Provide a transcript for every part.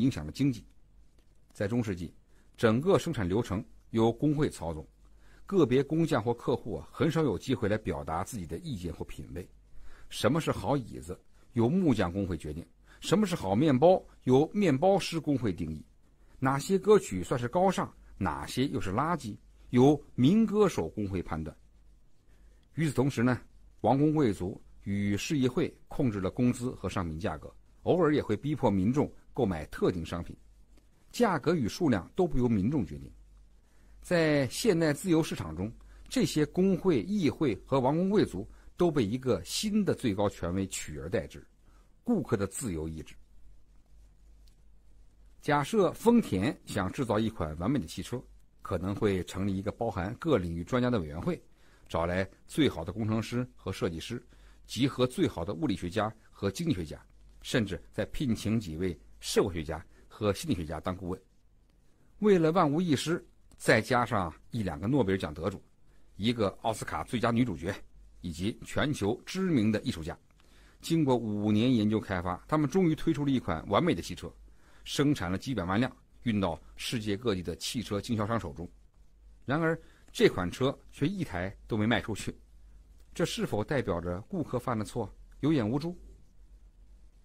影响了经济。在中世纪，整个生产流程由工会操纵，个别工匠或客户啊，很少有机会来表达自己的意见或品味。什么是好椅子，由木匠工会决定；什么是好面包，由面包师工会定义；哪些歌曲算是高尚，哪些又是垃圾，由民歌手工会判断。与此同时呢，王公贵族与市议会控制了工资和商品价格，偶尔也会逼迫民众。购买特定商品，价格与数量都不由民众决定。在现代自由市场中，这些工会、议会和王公贵族都被一个新的最高权威取而代之——顾客的自由意志。假设丰田想制造一款完美的汽车，可能会成立一个包含各领域专家的委员会，找来最好的工程师和设计师，集合最好的物理学家和经济学家，甚至再聘请几位。社会学家和心理学家当顾问，为了万无一失，再加上一两个诺贝尔奖得主、一个奥斯卡最佳女主角以及全球知名的艺术家。经过五年研究开发，他们终于推出了一款完美的汽车，生产了几百万辆，运到世界各地的汽车经销商手中。然而，这款车却一台都没卖出去。这是否代表着顾客犯了错，有眼无珠？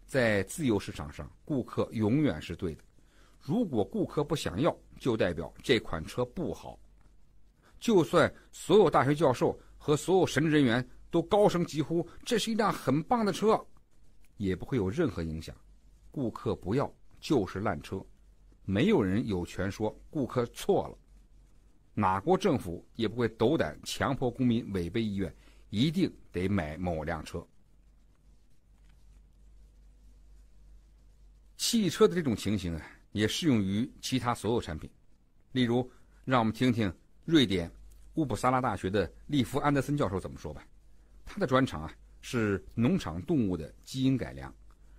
在自由市场上，顾客永远是对的。如果顾客不想要，就代表这款车不好。就算所有大学教授和所有神职人员都高声疾呼这是一辆很棒的车，也不会有任何影响。顾客不要就是烂车，没有人有权说顾客错了。哪国政府也不会斗胆强迫公民违背意愿，一定得买某辆车。汽车的这种情形啊，也适用于其他所有产品。例如，让我们听听瑞典乌普萨拉大学的利夫·安德森教授怎么说吧。他的专长啊是农场动物的基因改良，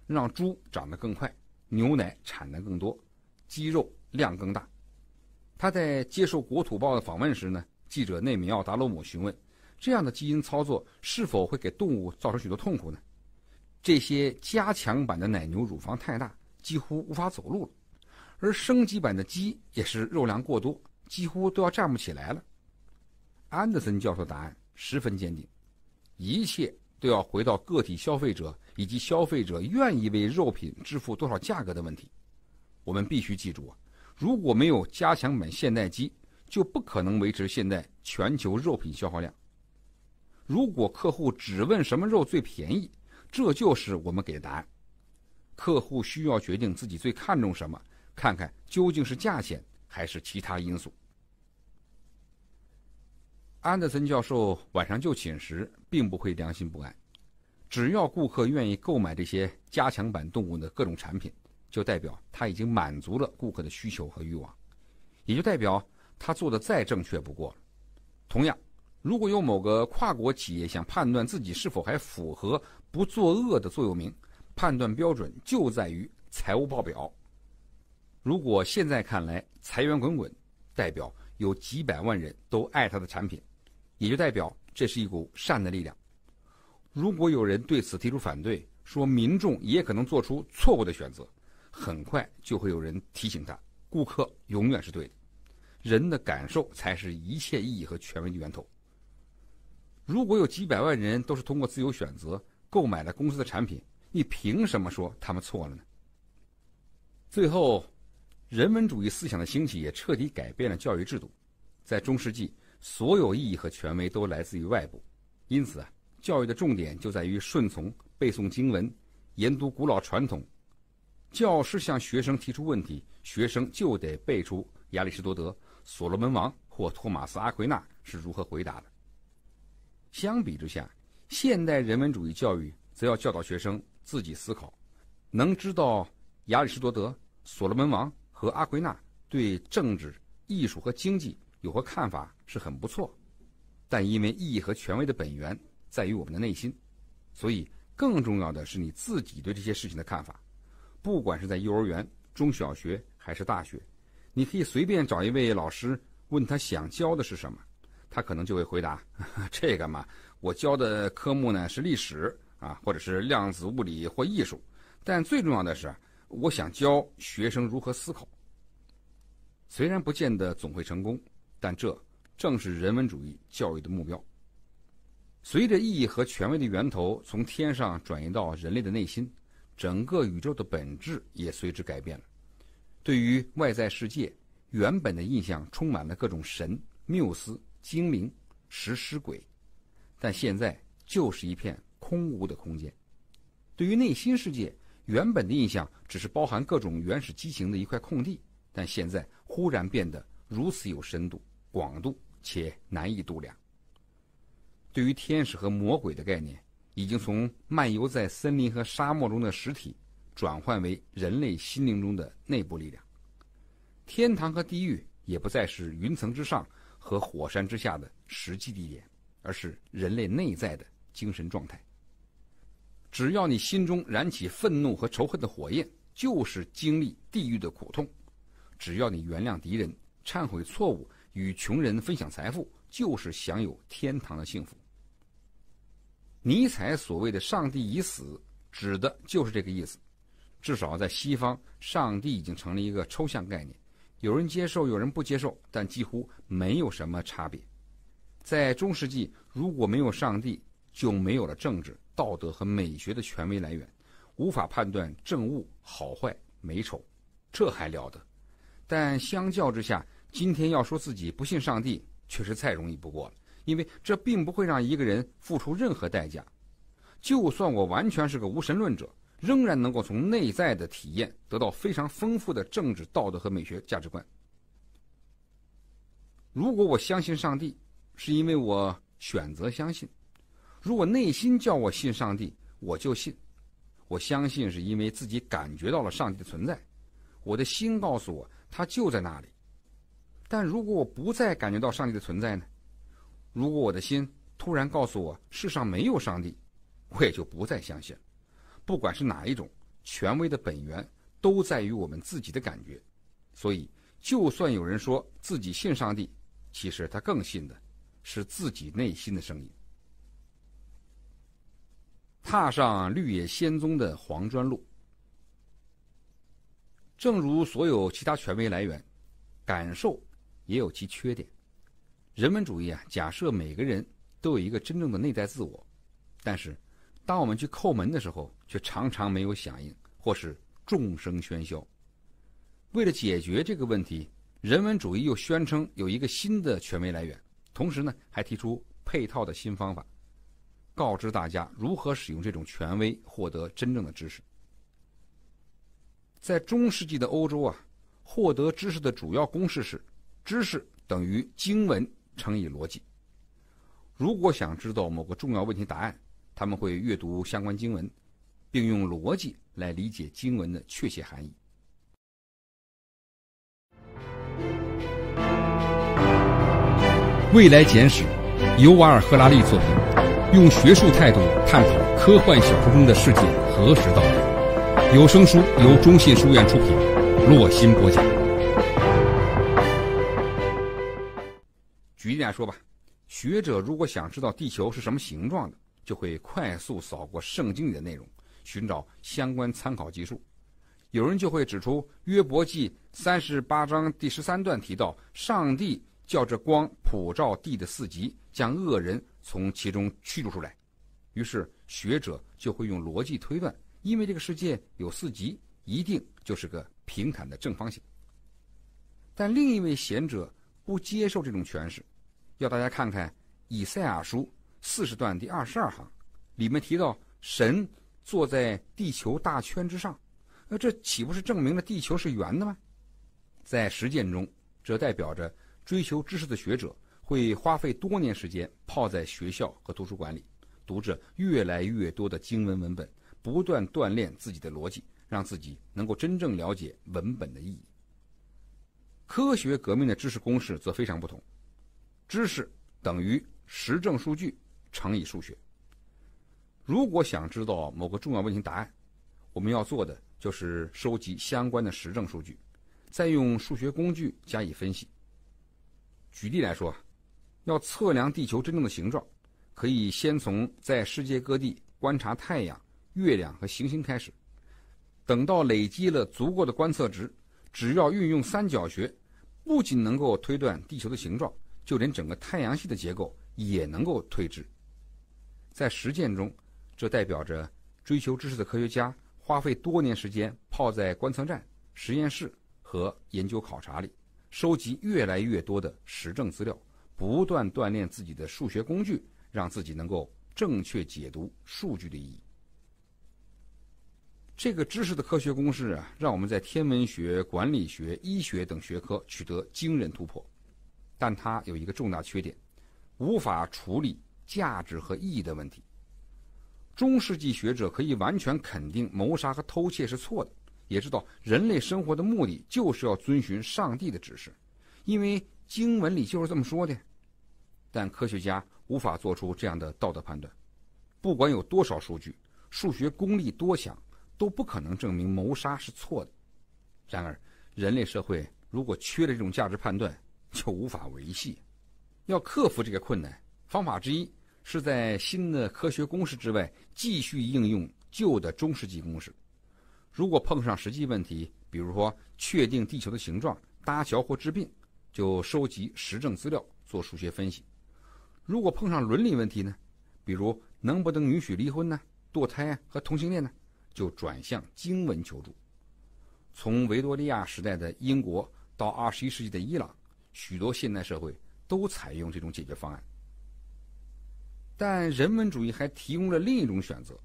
让猪长得更快，牛奶产得更多，肌肉量更大。他在接受《国土报》的访问时呢，记者内米奥·达罗姆询问：这样的基因操作是否会给动物造成许多痛苦呢？这些加强版的奶牛乳房太大。几乎无法走路了，而升级版的鸡也是肉量过多，几乎都要站不起来了。安德森教授的答案十分坚定：一切都要回到个体消费者以及消费者愿意为肉品支付多少价格的问题。我们必须记住啊，如果没有加强版现代鸡，就不可能维持现在全球肉品消耗量。如果客户只问什么肉最便宜，这就是我们给的答案。客户需要决定自己最看重什么，看看究竟是价钱还是其他因素。安德森教授晚上就寝时并不会良心不安，只要顾客愿意购买这些加强版动物的各种产品，就代表他已经满足了顾客的需求和欲望，也就代表他做的再正确不过了。同样，如果有某个跨国企业想判断自己是否还符合“不作恶”的座右铭，判断标准就在于财务报表。如果现在看来财源滚滚，代表有几百万人都爱他的产品，也就代表这是一股善的力量。如果有人对此提出反对，说民众也可能做出错误的选择，很快就会有人提醒他：顾客永远是对的，人的感受才是一切意义和权威的源头。如果有几百万人都是通过自由选择购买了公司的产品，你凭什么说他们错了呢？最后，人文主义思想的兴起也彻底改变了教育制度。在中世纪，所有意义和权威都来自于外部，因此啊，教育的重点就在于顺从、背诵经文、研读古老传统。教师向学生提出问题，学生就得背出亚里士多德、所罗门王或托马斯阿奎纳是如何回答的。相比之下，现代人文主义教育则要教导学生。自己思考，能知道亚里士多德、所罗门王和阿奎那对政治、艺术和经济有何看法是很不错。但因为意义和权威的本源在于我们的内心，所以更重要的是你自己对这些事情的看法。不管是在幼儿园、中小学还是大学，你可以随便找一位老师，问他想教的是什么，他可能就会回答：“这个嘛，我教的科目呢是历史。”啊，或者是量子物理或艺术，但最重要的是，我想教学生如何思考。虽然不见得总会成功，但这正是人文主义教育的目标。随着意义和权威的源头从天上转移到人类的内心，整个宇宙的本质也随之改变了。对于外在世界原本的印象充满了各种神、缪斯、精灵、食尸鬼，但现在就是一片。空无的空间，对于内心世界原本的印象只是包含各种原始激情的一块空地，但现在忽然变得如此有深度、广度且难以度量。对于天使和魔鬼的概念，已经从漫游在森林和沙漠中的实体，转换为人类心灵中的内部力量。天堂和地狱也不再是云层之上和火山之下的实际地点，而是人类内在的精神状态。只要你心中燃起愤怒和仇恨的火焰，就是经历地狱的苦痛；只要你原谅敌人、忏悔错误、与穷人分享财富，就是享有天堂的幸福。尼采所谓的“上帝已死”，指的就是这个意思。至少在西方，上帝已经成了一个抽象概念，有人接受，有人不接受，但几乎没有什么差别。在中世纪，如果没有上帝，就没有了政治、道德和美学的权威来源，无法判断正误、好坏、美丑，这还了得？但相较之下，今天要说自己不信上帝，确实再容易不过了，因为这并不会让一个人付出任何代价。就算我完全是个无神论者，仍然能够从内在的体验得到非常丰富的政治、道德和美学价值观。如果我相信上帝，是因为我选择相信。如果内心叫我信上帝，我就信。我相信是因为自己感觉到了上帝的存在，我的心告诉我他就在那里。但如果我不再感觉到上帝的存在呢？如果我的心突然告诉我世上没有上帝，我也就不再相信了。不管是哪一种，权威的本源都在于我们自己的感觉。所以，就算有人说自己信上帝，其实他更信的，是自己内心的声音。踏上绿野仙踪的黄砖路。正如所有其他权威来源，感受也有其缺点。人文主义啊，假设每个人都有一个真正的内在自我，但是当我们去叩门的时候，却常常没有响应或是众生喧嚣。为了解决这个问题，人文主义又宣称有一个新的权威来源，同时呢，还提出配套的新方法。告知大家如何使用这种权威获得真正的知识。在中世纪的欧洲啊，获得知识的主要公式是：知识等于经文乘以逻辑。如果想知道某个重要问题答案，他们会阅读相关经文，并用逻辑来理解经文的确切含义。《未来简史》，尤瓦尔·赫拉利作品。用学术态度探讨科幻小说中的世界何时到来？有声书由中信书院出品，洛心播讲。举例来说吧，学者如果想知道地球是什么形状的，就会快速扫过圣经里的内容，寻找相关参考技术。有人就会指出，《约伯记》三十八章第十三段提到，上帝叫这光普照地的四极，将恶人。从其中驱逐出来，于是学者就会用逻辑推断，因为这个世界有四极，一定就是个平坦的正方形。但另一位贤者不接受这种诠释，要大家看看《以赛亚书》四十段第二十二行，里面提到神坐在地球大圈之上，那这岂不是证明了地球是圆的吗？在实践中，这代表着追求知识的学者。会花费多年时间泡在学校和图书馆里，读着越来越多的经文文本，不断锻炼自己的逻辑，让自己能够真正了解文本的意义。科学革命的知识公式则非常不同，知识等于实证数据乘以数学。如果想知道某个重要问题答案，我们要做的就是收集相关的实证数据，再用数学工具加以分析。举例来说。要测量地球真正的形状，可以先从在世界各地观察太阳、月亮和行星开始。等到累积了足够的观测值，只要运用三角学，不仅能够推断地球的形状，就连整个太阳系的结构也能够推知。在实践中，这代表着追求知识的科学家花费多年时间泡在观测站、实验室和研究考察里，收集越来越多的实证资料。不断锻炼自己的数学工具，让自己能够正确解读数据的意义。这个知识的科学公式啊，让我们在天文学、管理学、医学等学科取得惊人突破。但它有一个重大缺点，无法处理价值和意义的问题。中世纪学者可以完全肯定谋杀和偷窃是错的，也知道人类生活的目的就是要遵循上帝的指示，因为经文里就是这么说的。但科学家无法做出这样的道德判断，不管有多少数据，数学功力多强，都不可能证明谋杀是错的。然而，人类社会如果缺了这种价值判断，就无法维系。要克服这个困难，方法之一是在新的科学公式之外继续应用旧的中世纪公式。如果碰上实际问题，比如说确定地球的形状、搭桥或治病，就收集实证资料做数学分析。如果碰上伦理问题呢，比如能不能允许离婚呢、堕胎啊和同性恋呢，就转向经文求助。从维多利亚时代的英国到二十一世纪的伊朗，许多现代社会都采用这种解决方案。但人文主义还提供了另一种选择：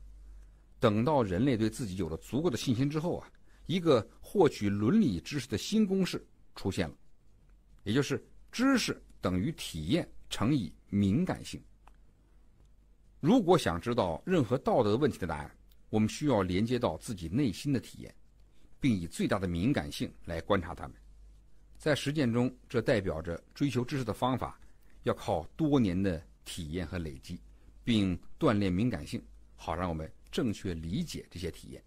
等到人类对自己有了足够的信心之后啊，一个获取伦理知识的新公式出现了，也就是“知识等于体验”。乘以敏感性。如果想知道任何道德问题的答案，我们需要连接到自己内心的体验，并以最大的敏感性来观察它们。在实践中，这代表着追求知识的方法要靠多年的体验和累积，并锻炼敏感性，好让我们正确理解这些体验。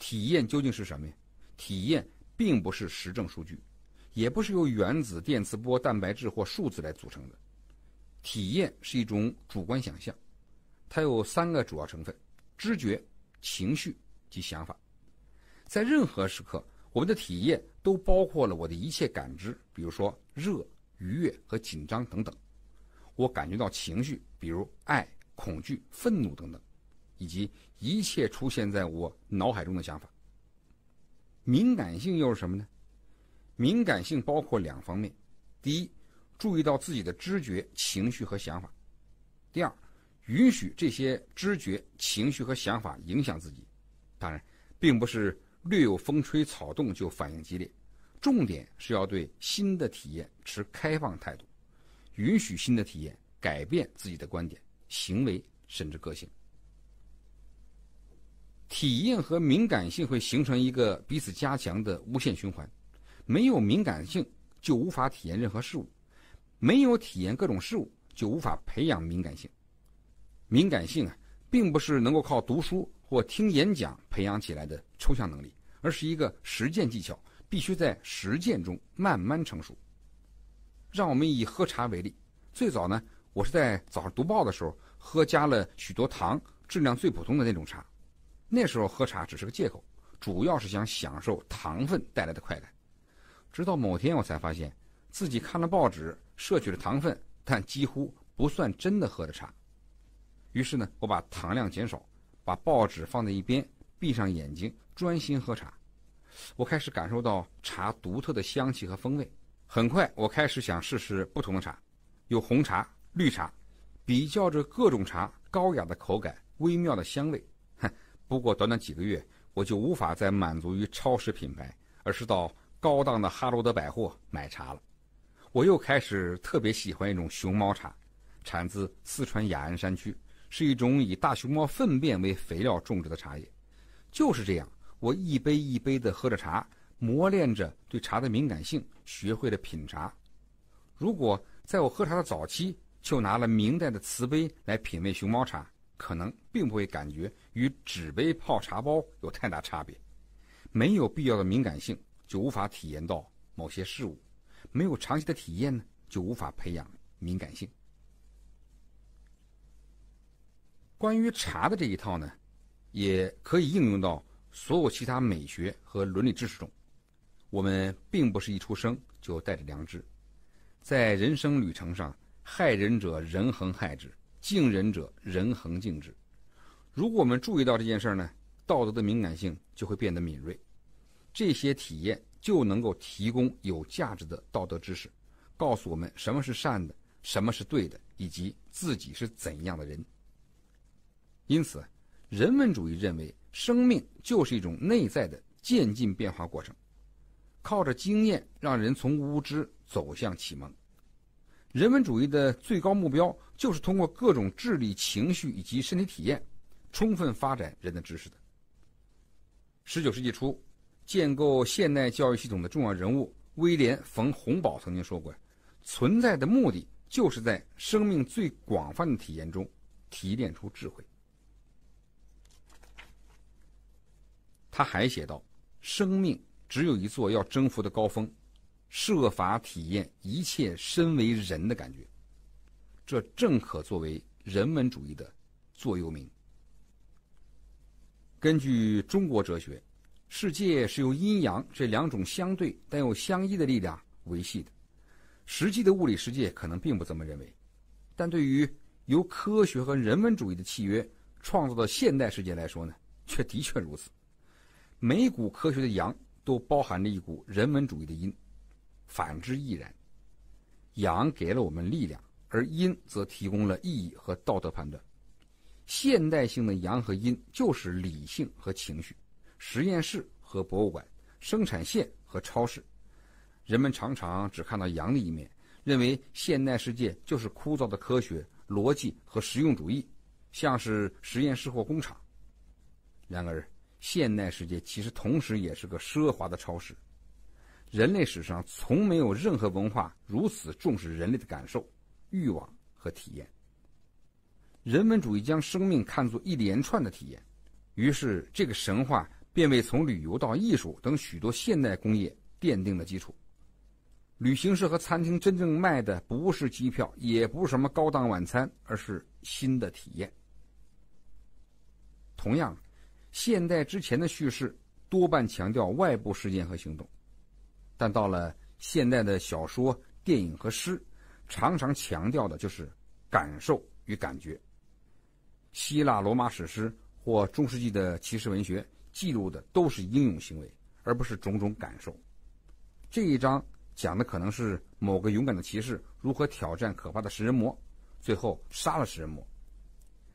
体验究竟是什么呀？体验并不是实证数据。也不是由原子、电磁波、蛋白质或数字来组成的。体验是一种主观想象，它有三个主要成分：知觉、情绪及想法。在任何时刻，我们的体验都包括了我的一切感知，比如说热、愉悦和紧张等等。我感觉到情绪，比如爱、恐惧、愤怒等等，以及一切出现在我脑海中的想法。敏感性又是什么呢？敏感性包括两方面：第一，注意到自己的知觉、情绪和想法；第二，允许这些知觉、情绪和想法影响自己。当然，并不是略有风吹草动就反应激烈，重点是要对新的体验持开放态度，允许新的体验改变自己的观点、行为甚至个性。体验和敏感性会形成一个彼此加强的无限循环。没有敏感性，就无法体验任何事物；没有体验各种事物，就无法培养敏感性。敏感性啊，并不是能够靠读书或听演讲培养起来的抽象能力，而是一个实践技巧，必须在实践中慢慢成熟。让我们以喝茶为例，最早呢，我是在早上读报的时候喝加了许多糖、质量最普通的那种茶，那时候喝茶只是个借口，主要是想享受糖分带来的快感。直到某天，我才发现自己看了报纸，摄取了糖分，但几乎不算真的喝的茶。于是呢，我把糖量减少，把报纸放在一边，闭上眼睛专心喝茶。我开始感受到茶独特的香气和风味。很快，我开始想试试不同的茶，有红茶、绿茶，比较着各种茶高雅的口感、微妙的香味。哼，不过短短几个月，我就无法再满足于超市品牌，而是到。高档的哈罗德百货买茶了，我又开始特别喜欢一种熊猫茶，产自四川雅安山区，是一种以大熊猫粪便为肥料种植的茶叶。就是这样，我一杯一杯地喝着茶，磨练着对茶的敏感性，学会了品茶。如果在我喝茶的早期就拿了明代的瓷杯来品味熊猫茶，可能并不会感觉与纸杯泡茶包有太大差别，没有必要的敏感性。就无法体验到某些事物，没有长期的体验呢，就无法培养敏感性。关于茶的这一套呢，也可以应用到所有其他美学和伦理知识中。我们并不是一出生就带着良知，在人生旅程上，害人者人恒害之，敬人者人恒敬之。如果我们注意到这件事儿呢，道德的敏感性就会变得敏锐。这些体验就能够提供有价值的道德知识，告诉我们什么是善的，什么是对的，以及自己是怎样的人。因此，人文主义认为，生命就是一种内在的渐进变化过程，靠着经验让人从无知走向启蒙。人文主义的最高目标就是通过各种智力、情绪以及身体体验，充分发展人的知识的。十九世纪初。建构现代教育系统的重要人物威廉·冯洪堡曾经说过：“存在的目的就是在生命最广泛的体验中提炼出智慧。”他还写道：“生命只有一座要征服的高峰，设法体验一切身为人的感觉，这正可作为人文主义的座右铭。”根据中国哲学。世界是由阴阳这两种相对但又相依的力量维系的。实际的物理世界可能并不这么认为，但对于由科学和人文主义的契约创造的现代世界来说呢，却的确如此。每股科学的阳都包含着一股人文主义的阴，反之亦然。阳给了我们力量，而阴则提供了意义和道德判断。现代性的阳和阴就是理性和情绪。实验室和博物馆、生产线和超市，人们常常只看到阳的一面，认为现代世界就是枯燥的科学、逻辑和实用主义，像是实验室或工厂。然而，现代世界其实同时也是个奢华的超市。人类史上从没有任何文化如此重视人类的感受、欲望和体验。人文主义将生命看作一连串的体验，于是这个神话。便为从旅游到艺术等许多现代工业奠定了基础。旅行社和餐厅真正卖的不是机票，也不是什么高档晚餐，而是新的体验。同样，现代之前的叙事多半强调外部事件和行动，但到了现代的小说、电影和诗，常常强调的就是感受与感觉。希腊罗马史诗或中世纪的骑士文学。记录的都是英勇行为，而不是种种感受。这一章讲的可能是某个勇敢的骑士如何挑战可怕的食人魔，最后杀了食人魔；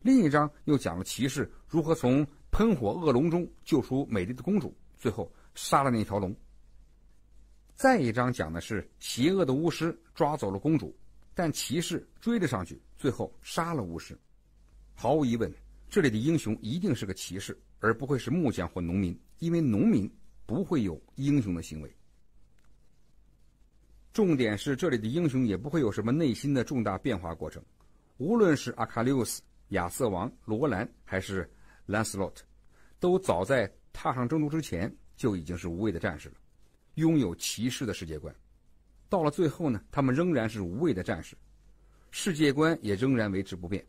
另一章又讲了骑士如何从喷火恶龙中救出美丽的公主，最后杀了那条龙。再一章讲的是邪恶的巫师抓走了公主，但骑士追了上去，最后杀了巫师。毫无疑问，这里的英雄一定是个骑士。而不会是木匠或农民，因为农民不会有英雄的行为。重点是，这里的英雄也不会有什么内心的重大变化过程。无论是阿卡利乌斯、亚瑟王、罗兰，还是兰斯洛特，都早在踏上征途之前就已经是无畏的战士了，拥有骑士的世界观。到了最后呢，他们仍然是无畏的战士，世界观也仍然维持不变。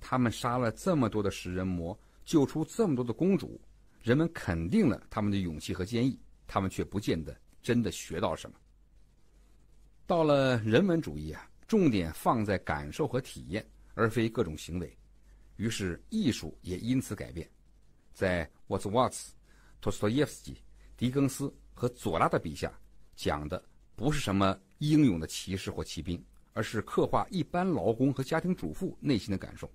他们杀了这么多的食人魔。救出这么多的公主，人们肯定了他们的勇气和坚毅，他们却不见得真的学到什么。到了人文主义啊，重点放在感受和体验，而非各种行为，于是艺术也因此改变。在沃兹沃茨、托斯托耶夫斯基、狄更斯和佐拉的笔下，讲的不是什么英勇的骑士或骑兵，而是刻画一般劳工和家庭主妇内心的感受。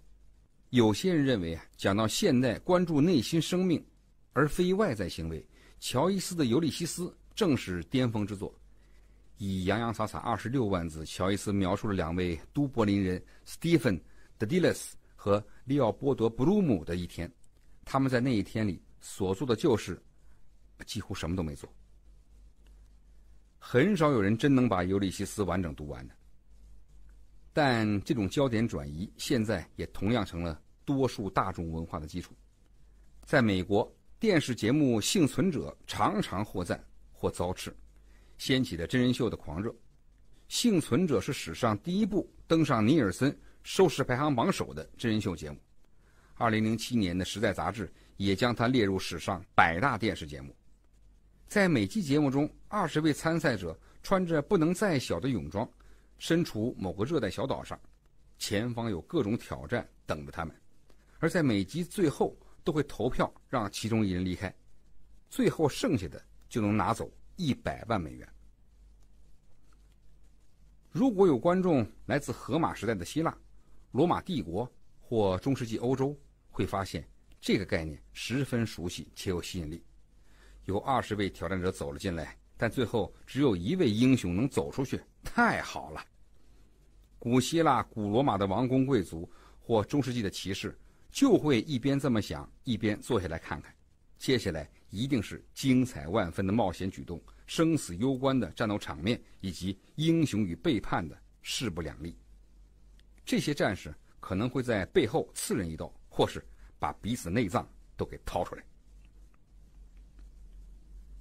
有些人认为，讲到现代关注内心生命而非外在行为，乔伊斯的《尤利西斯》正是巅峰之作。以洋洋洒洒二十六万字，乔伊斯描述了两位都柏林人 Stephen d e d a l s 和利奥波德·布鲁姆的一天。他们在那一天里所做的就是，几乎什么都没做。很少有人真能把《尤利西斯》完整读完的。但这种焦点转移，现在也同样成了。多数大众文化的基础，在美国电视节目《幸存者》常常获赞或遭斥，掀起了真人秀的狂热。《幸存者》是史上第一部登上尼尔森收视排行榜首的真人秀节目。二零零七年的《时代》杂志也将它列入史上百大电视节目。在每期节目中，二十位参赛者穿着不能再小的泳装，身处某个热带小岛上，前方有各种挑战等着他们。而在每集最后都会投票让其中一人离开，最后剩下的就能拿走一百万美元。如果有观众来自荷马时代的希腊、罗马帝国或中世纪欧洲，会发现这个概念十分熟悉且有吸引力。有二十位挑战者走了进来，但最后只有一位英雄能走出去。太好了！古希腊、古罗马的王公贵族或中世纪的骑士。就会一边这么想，一边坐下来看看。接下来一定是精彩万分的冒险举动、生死攸关的战斗场面，以及英雄与背叛的势不两立。这些战士可能会在背后刺人一刀，或是把彼此内脏都给掏出来。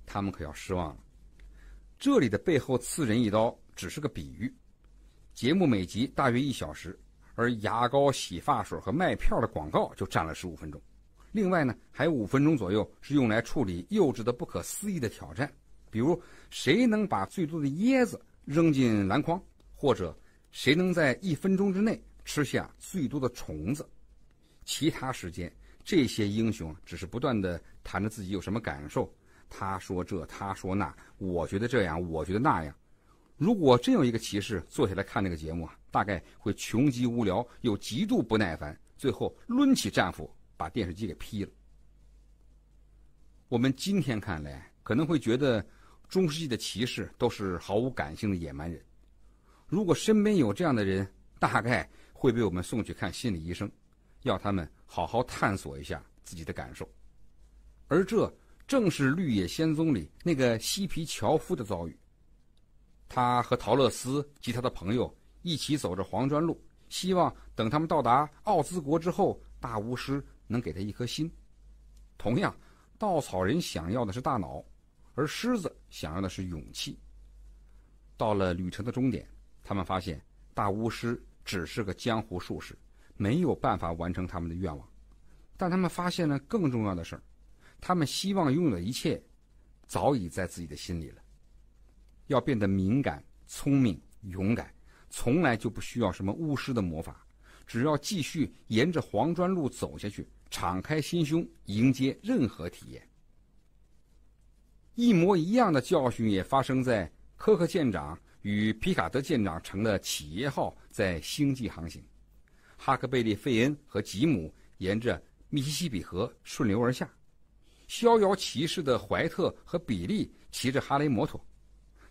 他们可要失望了。这里的“背后刺人一刀”只是个比喻。节目每集大约一小时。而牙膏、洗发水和麦片的广告就占了十五分钟，另外呢，还有五分钟左右是用来处理幼稚的、不可思议的挑战，比如谁能把最多的椰子扔进篮筐，或者谁能在一分钟之内吃下最多的虫子。其他时间，这些英雄只是不断的谈着自己有什么感受，他说这，他说那，我觉得这样，我觉得那样。如果真有一个骑士坐下来看这个节目啊。大概会穷极无聊，又极度不耐烦，最后抡起战斧把电视机给劈了。我们今天看来可能会觉得，中世纪的骑士都是毫无感性的野蛮人。如果身边有这样的人，大概会被我们送去看心理医生，要他们好好探索一下自己的感受。而这正是《绿野仙踪》里那个嬉皮樵夫的遭遇。他和陶乐斯及他的朋友。一起走着黄砖路，希望等他们到达奥兹国之后，大巫师能给他一颗心。同样，稻草人想要的是大脑，而狮子想要的是勇气。到了旅程的终点，他们发现大巫师只是个江湖术士，没有办法完成他们的愿望。但他们发现呢，更重要的事儿，他们希望拥有的一切，早已在自己的心里了。要变得敏感、聪明、勇敢。从来就不需要什么巫师的魔法，只要继续沿着黄砖路走下去，敞开心胸迎接任何体验。一模一样的教训也发生在科克舰长与皮卡德舰长乘的“企业号”在星际航行，哈克贝利费恩和吉姆沿着密西西比河顺流而下，逍遥骑士的怀特和比利骑着哈雷摩托。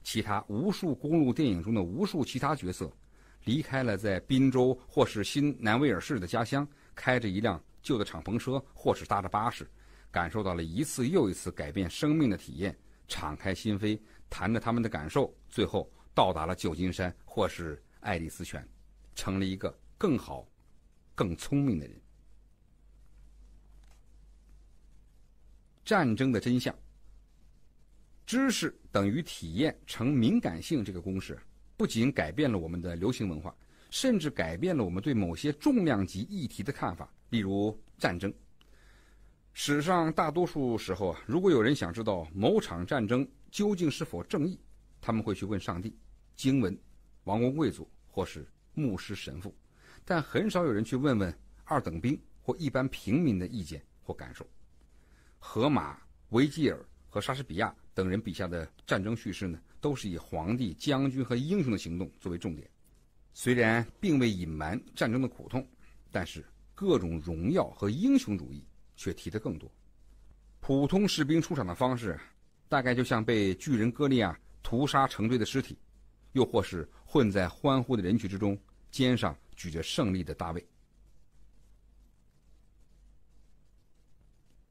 其他无数公路电影中的无数其他角色，离开了在滨州或是新南威尔士的家乡，开着一辆旧的敞篷车或是搭着巴士，感受到了一次又一次改变生命的体验，敞开心扉，谈着他们的感受，最后到达了旧金山或是爱丽丝泉，成了一个更好、更聪明的人。战争的真相。知识等于体验乘敏感性这个公式，不仅改变了我们的流行文化，甚至改变了我们对某些重量级议题的看法。例如战争。史上大多数时候啊，如果有人想知道某场战争究竟是否正义，他们会去问上帝、经文、王公贵族或是牧师神父，但很少有人去问问二等兵或一般平民的意见或感受。荷马、维吉尔。和莎士比亚等人笔下的战争叙事呢，都是以皇帝、将军和英雄的行动作为重点。虽然并未隐瞒战争的苦痛，但是各种荣耀和英雄主义却提的更多。普通士兵出场的方式，大概就像被巨人哥利亚屠杀成堆的尸体，又或是混在欢呼的人群之中，肩上举着胜利的大卫。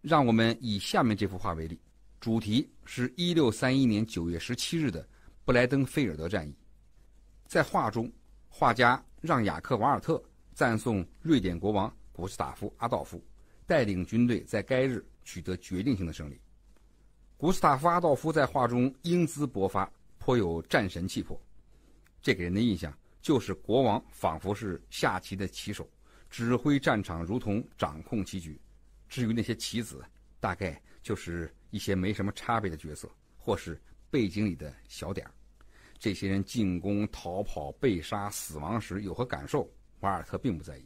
让我们以下面这幅画为例。主题是1631年9月17日的布莱登菲尔德战役，在画中，画家让·雅克·瓦尔特赞颂瑞典国王古斯塔夫·阿道夫带领军队在该日取得决定性的胜利。古斯塔夫·阿道夫在画中英姿勃发，颇有战神气魄，这给人的印象就是国王仿佛是下棋的棋手，指挥战场如同掌控棋局。至于那些棋子，大概就是。一些没什么差别的角色，或是背景里的小点儿，这些人进攻、逃跑、被杀、死亡时有何感受？瓦尔特并不在意，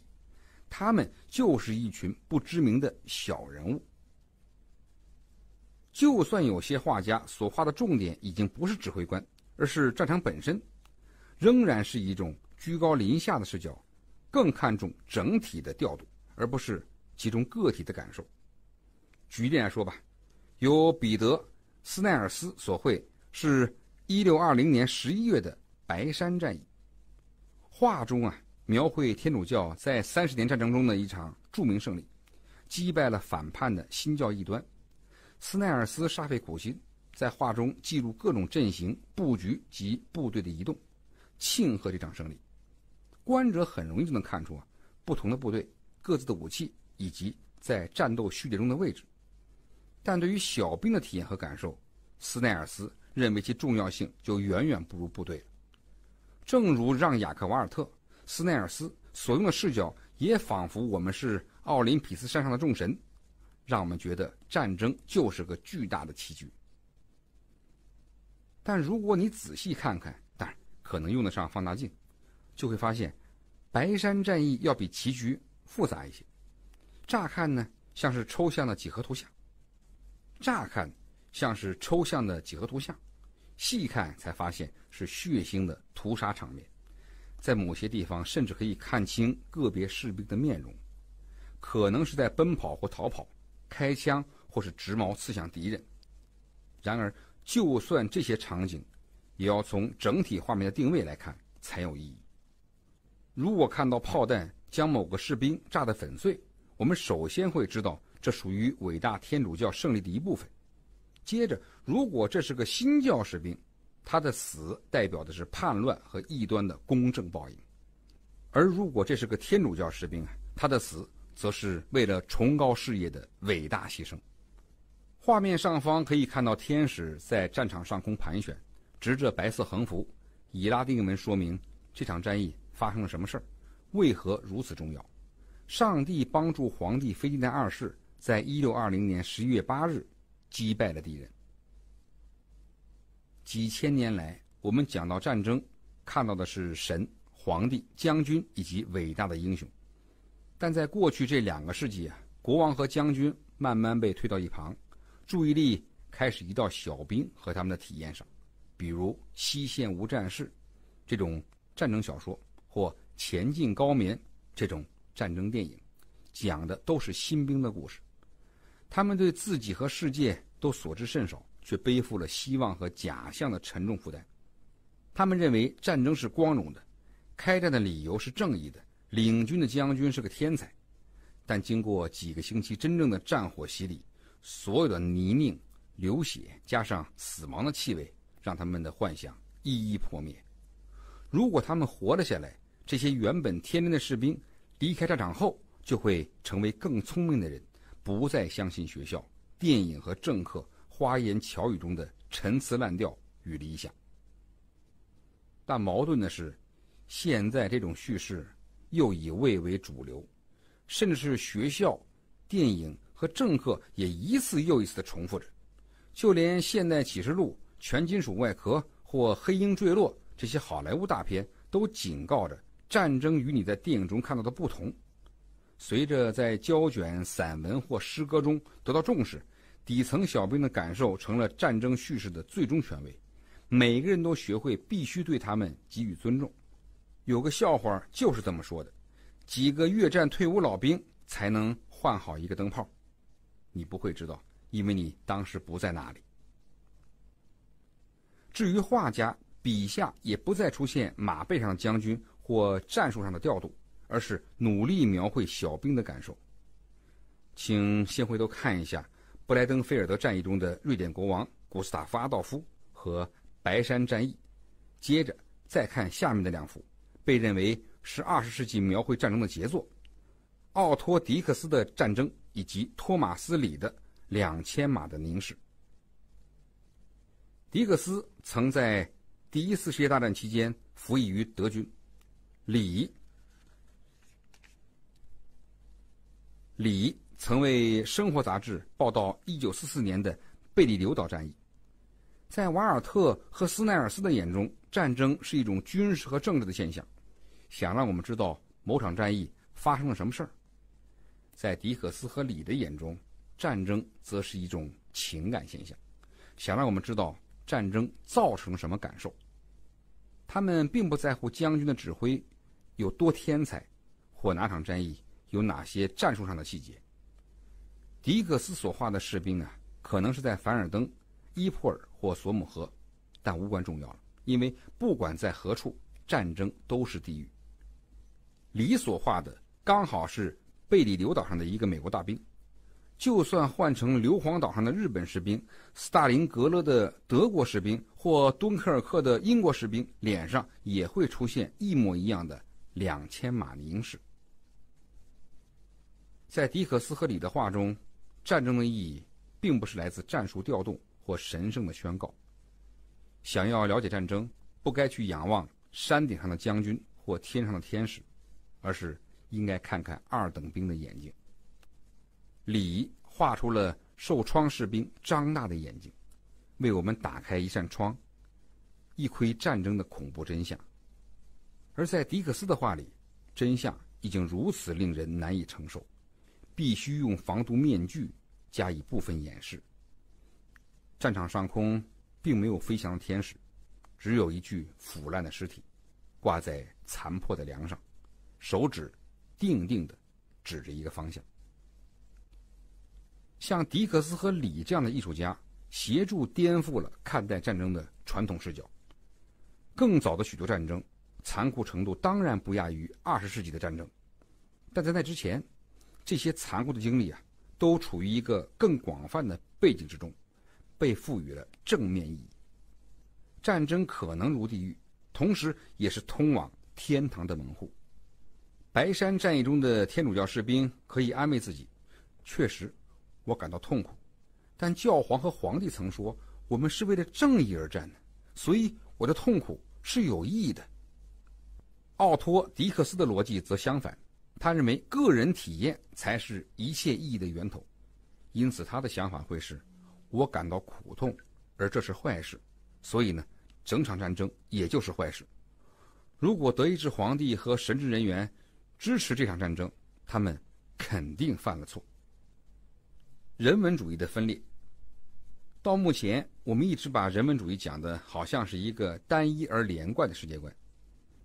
他们就是一群不知名的小人物。就算有些画家所画的重点已经不是指挥官，而是战场本身，仍然是一种居高临下的视角，更看重整体的调度，而不是其中个体的感受。举例来说吧。由彼得·斯奈尔斯所绘，是1620年11月的白山战役。画中啊，描绘天主教在三十年战争中的一场著名胜利，击败了反叛的新教异端。斯奈尔斯煞费苦心，在画中记录各种阵型布局及部队的移动，庆贺这场胜利。观者很容易就能看出啊，不同的部队各自的武器以及在战斗序列中的位置。但对于小兵的体验和感受，斯奈尔斯认为其重要性就远远不如部队。正如让雅克瓦尔特斯奈尔斯所用的视角，也仿佛我们是奥林匹斯山上的众神，让我们觉得战争就是个巨大的棋局。但如果你仔细看看，当然可能用得上放大镜，就会发现，白山战役要比棋局复杂一些。乍看呢，像是抽象的几何图像。乍看像是抽象的几何图像，细看才发现是血腥的屠杀场面，在某些地方甚至可以看清个别士兵的面容，可能是在奔跑或逃跑，开枪或是直矛刺向敌人。然而，就算这些场景，也要从整体画面的定位来看才有意义。如果看到炮弹将某个士兵炸得粉碎，我们首先会知道。这属于伟大天主教胜利的一部分。接着，如果这是个新教士兵，他的死代表的是叛乱和异端的公正报应；而如果这是个天主教士兵，他的死则是为了崇高事业的伟大牺牲。画面上方可以看到天使在战场上空盘旋，执着白色横幅，以拉丁文说明这场战役发生了什么事儿，为何如此重要。上帝帮助皇帝菲利南二世。在一六二零年十一月八日，击败了敌人。几千年来，我们讲到战争，看到的是神、皇帝、将军以及伟大的英雄，但在过去这两个世纪啊，国王和将军慢慢被推到一旁，注意力开始移到小兵和他们的体验上，比如《西线无战事》，这种战争小说，或《前进高棉》这种战争电影，讲的都是新兵的故事。他们对自己和世界都所知甚少，却背负了希望和假象的沉重负担。他们认为战争是光荣的，开战的理由是正义的，领军的将军是个天才。但经过几个星期真正的战火洗礼，所有的泥泞、流血加上死亡的气味，让他们的幻想一一破灭。如果他们活了下来，这些原本天真的士兵离开战场后，就会成为更聪明的人。不再相信学校、电影和政客花言巧语中的陈词滥调与理想。但矛盾的是，现在这种叙事又以未为主流，甚至是学校、电影和政客也一次又一次的重复着。就连现代启示录、全金属外壳或黑鹰坠落这些好莱坞大片都警告着：战争与你在电影中看到的不同。随着在胶卷、散文或诗歌中得到重视，底层小兵的感受成了战争叙事的最终权威。每个人都学会必须对他们给予尊重。有个笑话就是这么说的：几个越战退伍老兵才能换好一个灯泡，你不会知道，因为你当时不在那里。至于画家笔下，也不再出现马背上的将军或战术上的调度。而是努力描绘小兵的感受。请先回头看一下布莱登菲尔德战役中的瑞典国王古斯塔夫阿道夫和白山战役，接着再看下面的两幅，被认为是二十世纪描绘战争的杰作：奥托·迪克斯的《战争》以及托马斯·里的《两千码的凝视》。迪克斯曾在第一次世界大战期间服役于德军，李。李曾为《生活》杂志报道1944年的贝里留岛战役。在瓦尔特和斯奈尔斯的眼中，战争是一种军事和政治的现象，想让我们知道某场战役发生了什么事儿。在迪克斯和李的眼中，战争则是一种情感现象，想让我们知道战争造成了什么感受。他们并不在乎将军的指挥有多天才，或哪场战役。有哪些战术上的细节？迪克斯所画的士兵啊，可能是在凡尔登、伊普尔或索姆河，但无关重要了，因为不管在何处，战争都是地狱。里所画的刚好是贝里琉岛上的一个美国大兵，就算换成硫磺岛上的日本士兵、斯大林格勒的德国士兵或敦刻尔克的英国士兵，脸上也会出现一模一样的两千马尼英式。在迪克斯和李的话中，战争的意义并不是来自战术调动或神圣的宣告。想要了解战争，不该去仰望山顶上的将军或天上的天使，而是应该看看二等兵的眼睛。李画出了受创士兵张大的眼睛，为我们打开一扇窗，一窥战争的恐怖真相。而在迪克斯的话里，真相已经如此令人难以承受。必须用防毒面具加以部分掩饰。战场上空并没有飞翔的天使，只有一具腐烂的尸体挂在残破的梁上，手指定定的指着一个方向。像迪克斯和李这样的艺术家协助颠覆了看待战争的传统视角。更早的许多战争残酷程度当然不亚于二十世纪的战争，但在那之前。这些残酷的经历啊，都处于一个更广泛的背景之中，被赋予了正面意义。战争可能如地狱，同时也是通往天堂的门户。白山战役中的天主教士兵可以安慰自己：确实，我感到痛苦，但教皇和皇帝曾说我们是为了正义而战的，所以我的痛苦是有意义的。奥托·迪克斯的逻辑则相反。他认为个人体验才是一切意义的源头，因此他的想法会是：我感到苦痛，而这是坏事。所以呢，整场战争也就是坏事。如果德意志皇帝和神职人员支持这场战争，他们肯定犯了错。人文主义的分裂。到目前，我们一直把人文主义讲的好像是一个单一而连贯的世界观，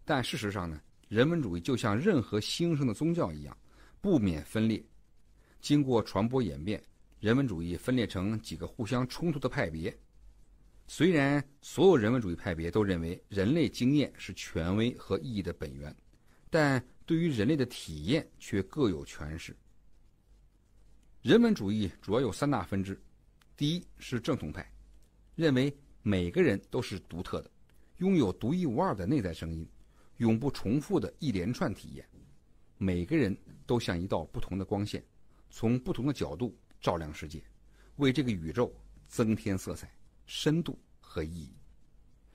但事实上呢？人文主义就像任何新生的宗教一样，不免分裂。经过传播演变，人文主义分裂成几个互相冲突的派别。虽然所有人文主义派别都认为人类经验是权威和意义的本源，但对于人类的体验却各有诠释。人文主义主要有三大分支：第一是正统派，认为每个人都是独特的，拥有独一无二的内在声音。永不重复的一连串体验，每个人都像一道不同的光线，从不同的角度照亮世界，为这个宇宙增添色彩、深度和意义。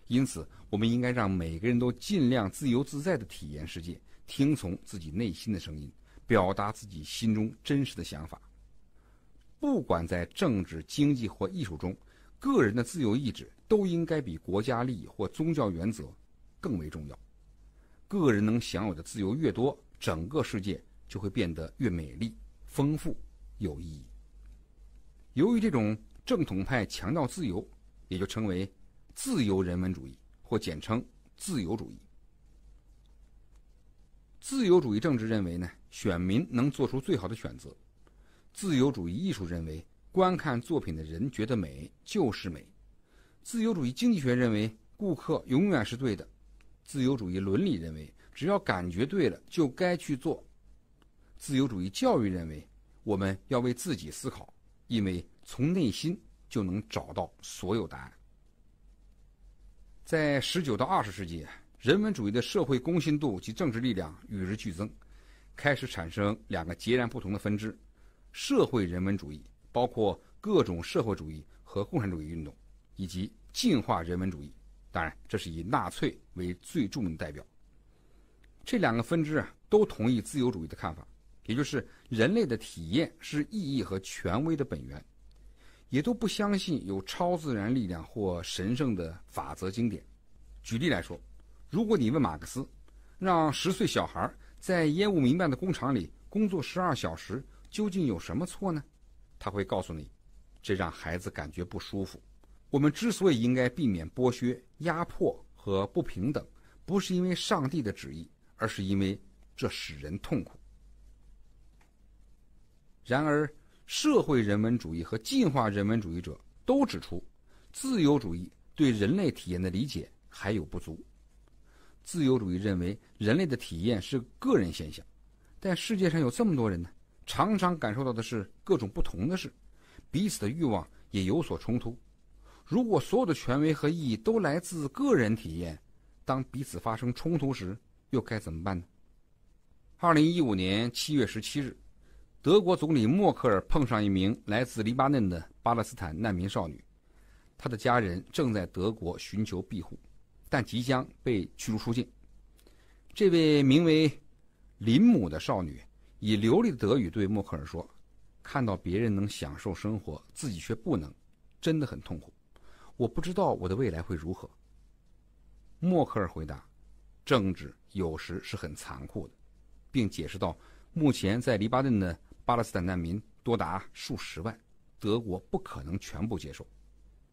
因此，我们应该让每个人都尽量自由自在地体验世界，听从自己内心的声音，表达自己心中真实的想法。不管在政治、经济或艺术中，个人的自由意志都应该比国家利益或宗教原则更为重要。个人能享有的自由越多，整个世界就会变得越美丽、丰富、有意义。由于这种正统派强调自由，也就称为自由人文主义，或简称自由主义。自由主义政治认为呢，选民能做出最好的选择；自由主义艺术认为，观看作品的人觉得美就是美；自由主义经济学认为，顾客永远是对的；自由主义伦理认为。只要感觉对了，就该去做。自由主义教育认为，我们要为自己思考，因为从内心就能找到所有答案。在十九到二十世纪，人文主义的社会公信度及政治力量与日俱增，开始产生两个截然不同的分支：社会人文主义，包括各种社会主义和共产主义运动，以及进化人文主义。当然，这是以纳粹为最著名的代表。这两个分支啊，都同意自由主义的看法，也就是人类的体验是意义和权威的本源，也都不相信有超自然力量或神圣的法则经典。举例来说，如果你问马克思，让十岁小孩在烟雾弥漫的工厂里工作十二小时，究竟有什么错呢？他会告诉你，这让孩子感觉不舒服。我们之所以应该避免剥削、压迫和不平等，不是因为上帝的旨意。而是因为这使人痛苦。然而，社会人文主义和进化人文主义者都指出，自由主义对人类体验的理解还有不足。自由主义认为人类的体验是个人现象，但世界上有这么多人呢，常常感受到的是各种不同的事，彼此的欲望也有所冲突。如果所有的权威和意义都来自个人体验，当彼此发生冲突时，又该怎么办呢？二零一五年七月十七日，德国总理默克尔碰上一名来自黎巴嫩的巴勒斯坦难民少女，她的家人正在德国寻求庇护，但即将被驱逐出境。这位名为林姆的少女以流利的德语对默克尔说：“看到别人能享受生活，自己却不能，真的很痛苦。我不知道我的未来会如何。”默克尔回答：“政治。”有时是很残酷的，并解释到，目前在黎巴嫩的巴勒斯坦难民多达数十万，德国不可能全部接受。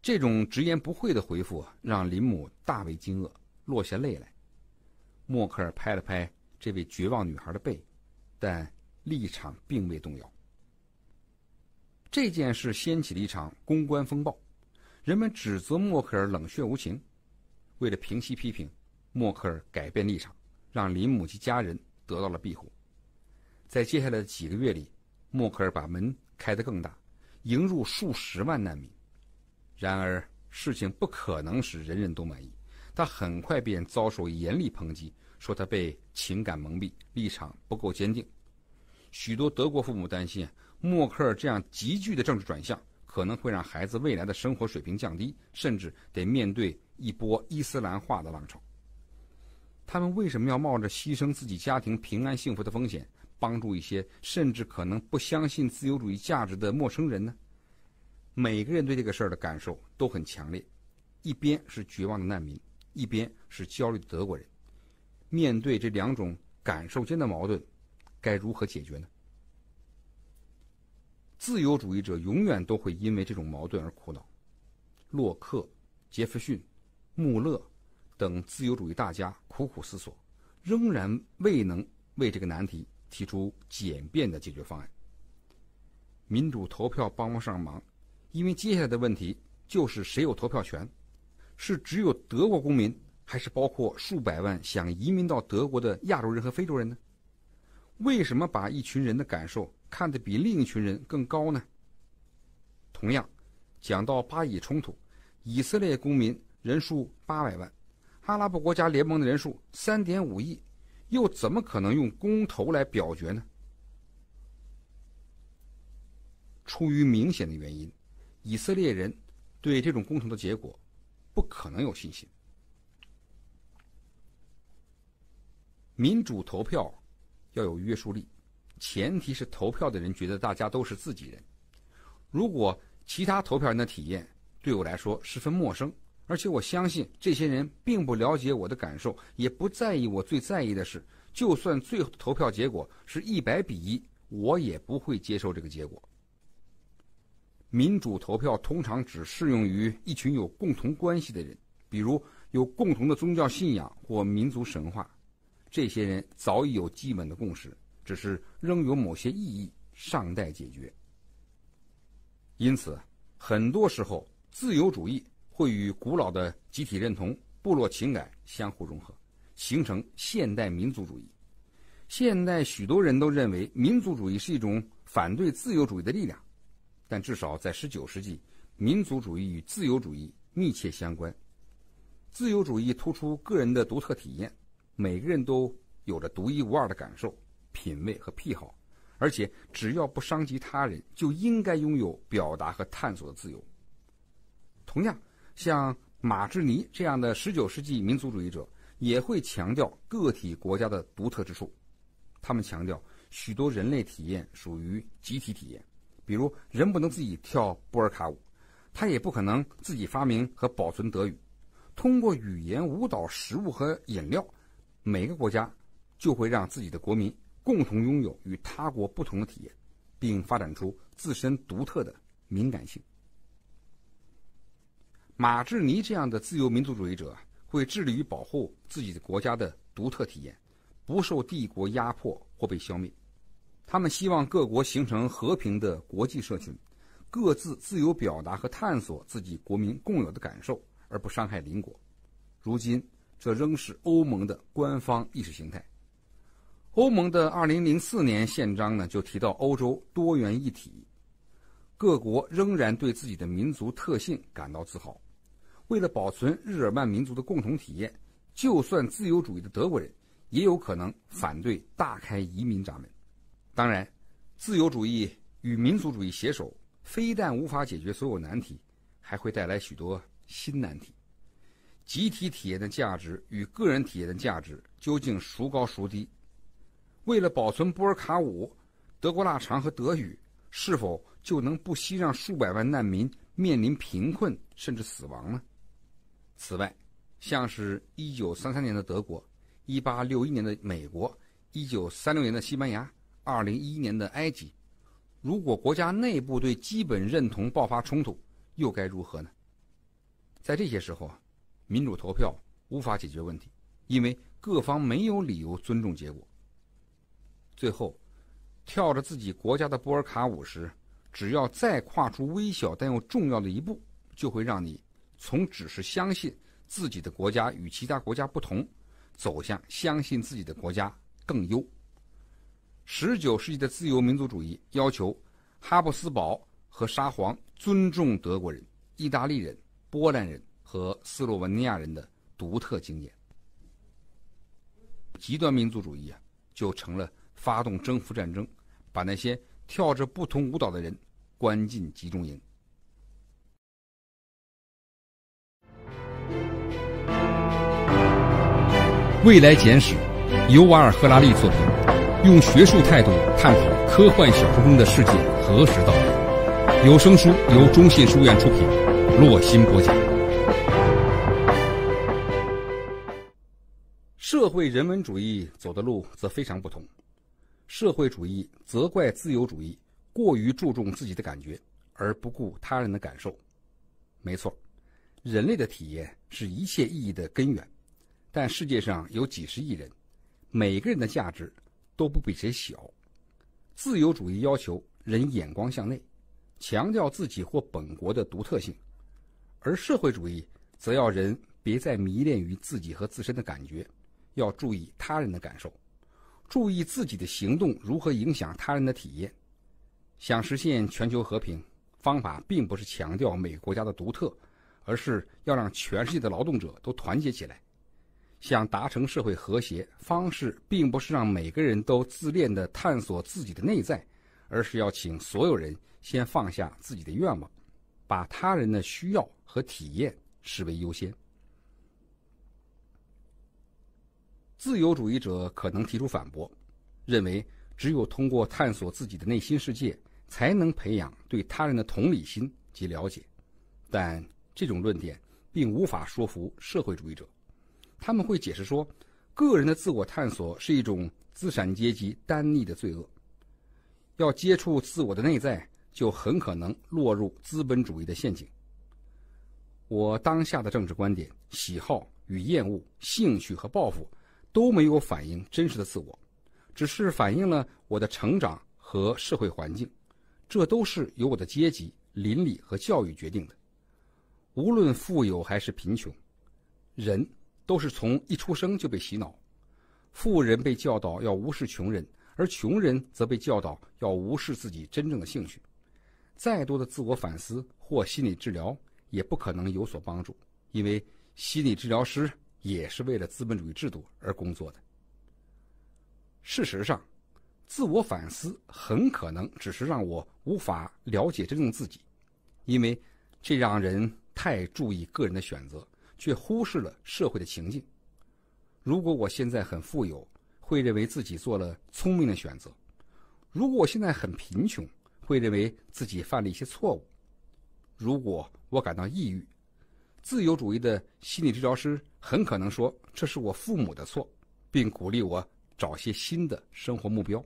这种直言不讳的回复让林姆大为惊愕，落下泪来。默克尔拍了拍这位绝望女孩的背，但立场并未动摇。这件事掀起了一场公关风暴，人们指责默克尔冷血无情。为了平息批评，默克尔改变立场。让林母及家人得到了庇护，在接下来的几个月里，默克尔把门开得更大，迎入数十万难民。然而，事情不可能使人人都满意，他很快便遭受严厉抨击，说他被情感蒙蔽，立场不够坚定。许多德国父母担心，默克尔这样急剧的政治转向可能会让孩子未来的生活水平降低，甚至得面对一波伊斯兰化的浪潮。他们为什么要冒着牺牲自己家庭平安幸福的风险，帮助一些甚至可能不相信自由主义价值的陌生人呢？每个人对这个事儿的感受都很强烈，一边是绝望的难民，一边是焦虑的德国人。面对这两种感受间的矛盾，该如何解决呢？自由主义者永远都会因为这种矛盾而苦恼。洛克、杰弗逊、穆勒。等自由主义大家苦苦思索，仍然未能为这个难题提出简便的解决方案。民主投票帮不上忙，因为接下来的问题就是谁有投票权，是只有德国公民，还是包括数百万想移民到德国的亚洲人和非洲人呢？为什么把一群人的感受看得比另一群人更高呢？同样，讲到巴以冲突，以色列公民人数八百万。阿拉伯国家联盟的人数三点五亿，又怎么可能用公投来表决呢？出于明显的原因，以色列人对这种公投的结果不可能有信心。民主投票要有约束力，前提是投票的人觉得大家都是自己人。如果其他投票人的体验对我来说十分陌生，而且我相信，这些人并不了解我的感受，也不在意我最在意的事。就算最后投票结果是一百比一，我也不会接受这个结果。民主投票通常只适用于一群有共同关系的人，比如有共同的宗教信仰或民族神话。这些人早已有基本的共识，只是仍有某些异议尚待解决。因此，很多时候自由主义。会与古老的集体认同、部落情感相互融合，形成现代民族主义。现代许多人都认为民族主义是一种反对自由主义的力量，但至少在十九世纪，民族主义与自由主义密切相关。自由主义突出个人的独特体验，每个人都有着独一无二的感受、品味和癖好，而且只要不伤及他人，就应该拥有表达和探索的自由。同样。像马志尼这样的19世纪民族主义者，也会强调个体国家的独特之处。他们强调，许多人类体验属于集体体验，比如人不能自己跳波尔卡舞，他也不可能自己发明和保存德语。通过语言、舞蹈、食物和饮料，每个国家就会让自己的国民共同拥有与他国不同的体验，并发展出自身独特的敏感性。马志尼这样的自由民族主义者会致力于保护自己的国家的独特体验，不受帝国压迫或被消灭。他们希望各国形成和平的国际社群，各自自由表达和探索自己国民共有的感受，而不伤害邻国。如今，这仍是欧盟的官方意识形态。欧盟的二零零四年宪章呢，就提到欧洲多元一体，各国仍然对自己的民族特性感到自豪。为了保存日耳曼民族的共同体验，就算自由主义的德国人，也有可能反对大开移民闸门。当然，自由主义与民族主义携手，非但无法解决所有难题，还会带来许多新难题。集体体验的价值与个人体验的价值究竟孰高孰低？为了保存波尔卡舞、德国腊肠和德语，是否就能不惜让数百万难民面临贫困甚至死亡呢？此外，像是一九三三年的德国、一八六一年的美国、一九三六年的西班牙、二零一一年的埃及，如果国家内部对基本认同爆发冲突，又该如何呢？在这些时候，民主投票无法解决问题，因为各方没有理由尊重结果。最后，跳着自己国家的波尔卡舞时，只要再跨出微小但又重要的一步，就会让你。从只是相信自己的国家与其他国家不同，走向相信自己的国家更优。十九世纪的自由民族主义要求哈布斯堡和沙皇尊重德国人、意大利人、波兰人和斯洛文尼亚人的独特经验。极端民族主义啊，就成了发动征服战争，把那些跳着不同舞蹈的人关进集中营。《未来简史》，尤瓦尔·赫拉利作品，用学术态度探讨科幻小说中的世界何时到来。有声书由中信书院出品，洛鑫播讲。社会人文主义走的路则非常不同。社会主义责怪自由主义过于注重自己的感觉而不顾他人的感受。没错，人类的体验是一切意义的根源。但世界上有几十亿人，每个人的价值都不比谁小。自由主义要求人眼光向内，强调自己或本国的独特性；而社会主义则要人别再迷恋于自己和自身的感觉，要注意他人的感受，注意自己的行动如何影响他人的体验。想实现全球和平，方法并不是强调每个国家的独特，而是要让全世界的劳动者都团结起来。想达成社会和谐方式，并不是让每个人都自恋的探索自己的内在，而是要请所有人先放下自己的愿望，把他人的需要和体验视为优先。自由主义者可能提出反驳，认为只有通过探索自己的内心世界，才能培养对他人的同理心及了解，但这种论点并无法说服社会主义者。他们会解释说，个人的自我探索是一种资产阶级单逆的罪恶，要接触自我的内在，就很可能落入资本主义的陷阱。我当下的政治观点、喜好与厌恶、兴趣和抱负，都没有反映真实的自我，只是反映了我的成长和社会环境，这都是由我的阶级、邻里和教育决定的。无论富有还是贫穷，人。都是从一出生就被洗脑，富人被教导要无视穷人，而穷人则被教导要无视自己真正的兴趣。再多的自我反思或心理治疗也不可能有所帮助，因为心理治疗师也是为了资本主义制度而工作的。事实上，自我反思很可能只是让我无法了解真正自己，因为这让人太注意个人的选择。却忽视了社会的情境。如果我现在很富有，会认为自己做了聪明的选择；如果我现在很贫穷，会认为自己犯了一些错误；如果我感到抑郁，自由主义的心理治疗师很可能说这是我父母的错，并鼓励我找些新的生活目标。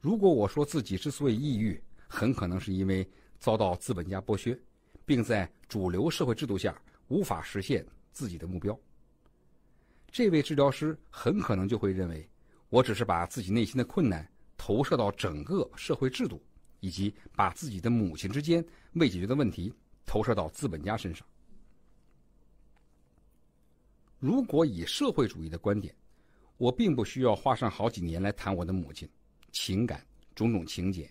如果我说自己之所以抑郁，很可能是因为遭到资本家剥削，并在主流社会制度下。无法实现自己的目标，这位治疗师很可能就会认为，我只是把自己内心的困难投射到整个社会制度，以及把自己的母亲之间未解决的问题投射到资本家身上。如果以社会主义的观点，我并不需要花上好几年来谈我的母亲、情感、种种情节，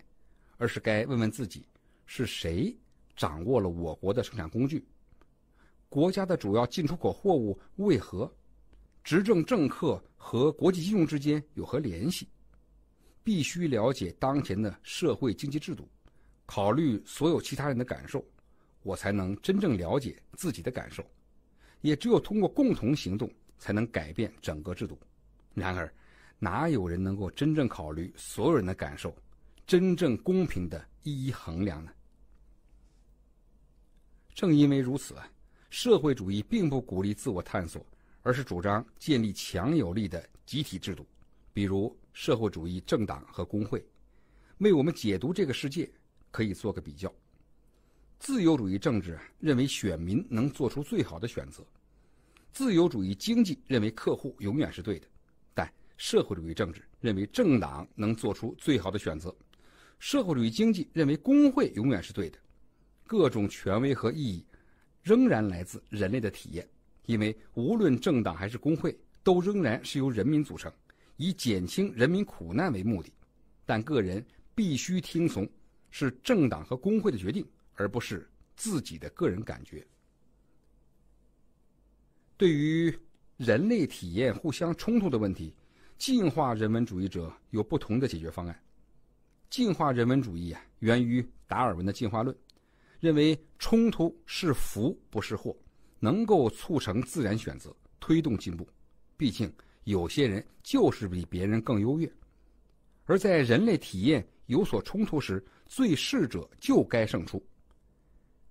而是该问问自己，是谁掌握了我国的生产工具？国家的主要进出口货物为何？执政政客和国际金融之间有何联系？必须了解当前的社会经济制度，考虑所有其他人的感受，我才能真正了解自己的感受。也只有通过共同行动，才能改变整个制度。然而，哪有人能够真正考虑所有人的感受，真正公平的一一衡量呢？正因为如此啊。社会主义并不鼓励自我探索，而是主张建立强有力的集体制度，比如社会主义政党和工会。为我们解读这个世界，可以做个比较：自由主义政治认为选民能做出最好的选择，自由主义经济认为客户永远是对的；但社会主义政治认为政党能做出最好的选择，社会主义经济认为工会永远是对的。各种权威和意义。仍然来自人类的体验，因为无论政党还是工会，都仍然是由人民组成，以减轻人民苦难为目的。但个人必须听从是政党和工会的决定，而不是自己的个人感觉。对于人类体验互相冲突的问题，进化人文主义者有不同的解决方案。进化人文主义啊，源于达尔文的进化论。认为冲突是福不是祸，能够促成自然选择，推动进步。毕竟有些人就是比别人更优越，而在人类体验有所冲突时，最适者就该胜出。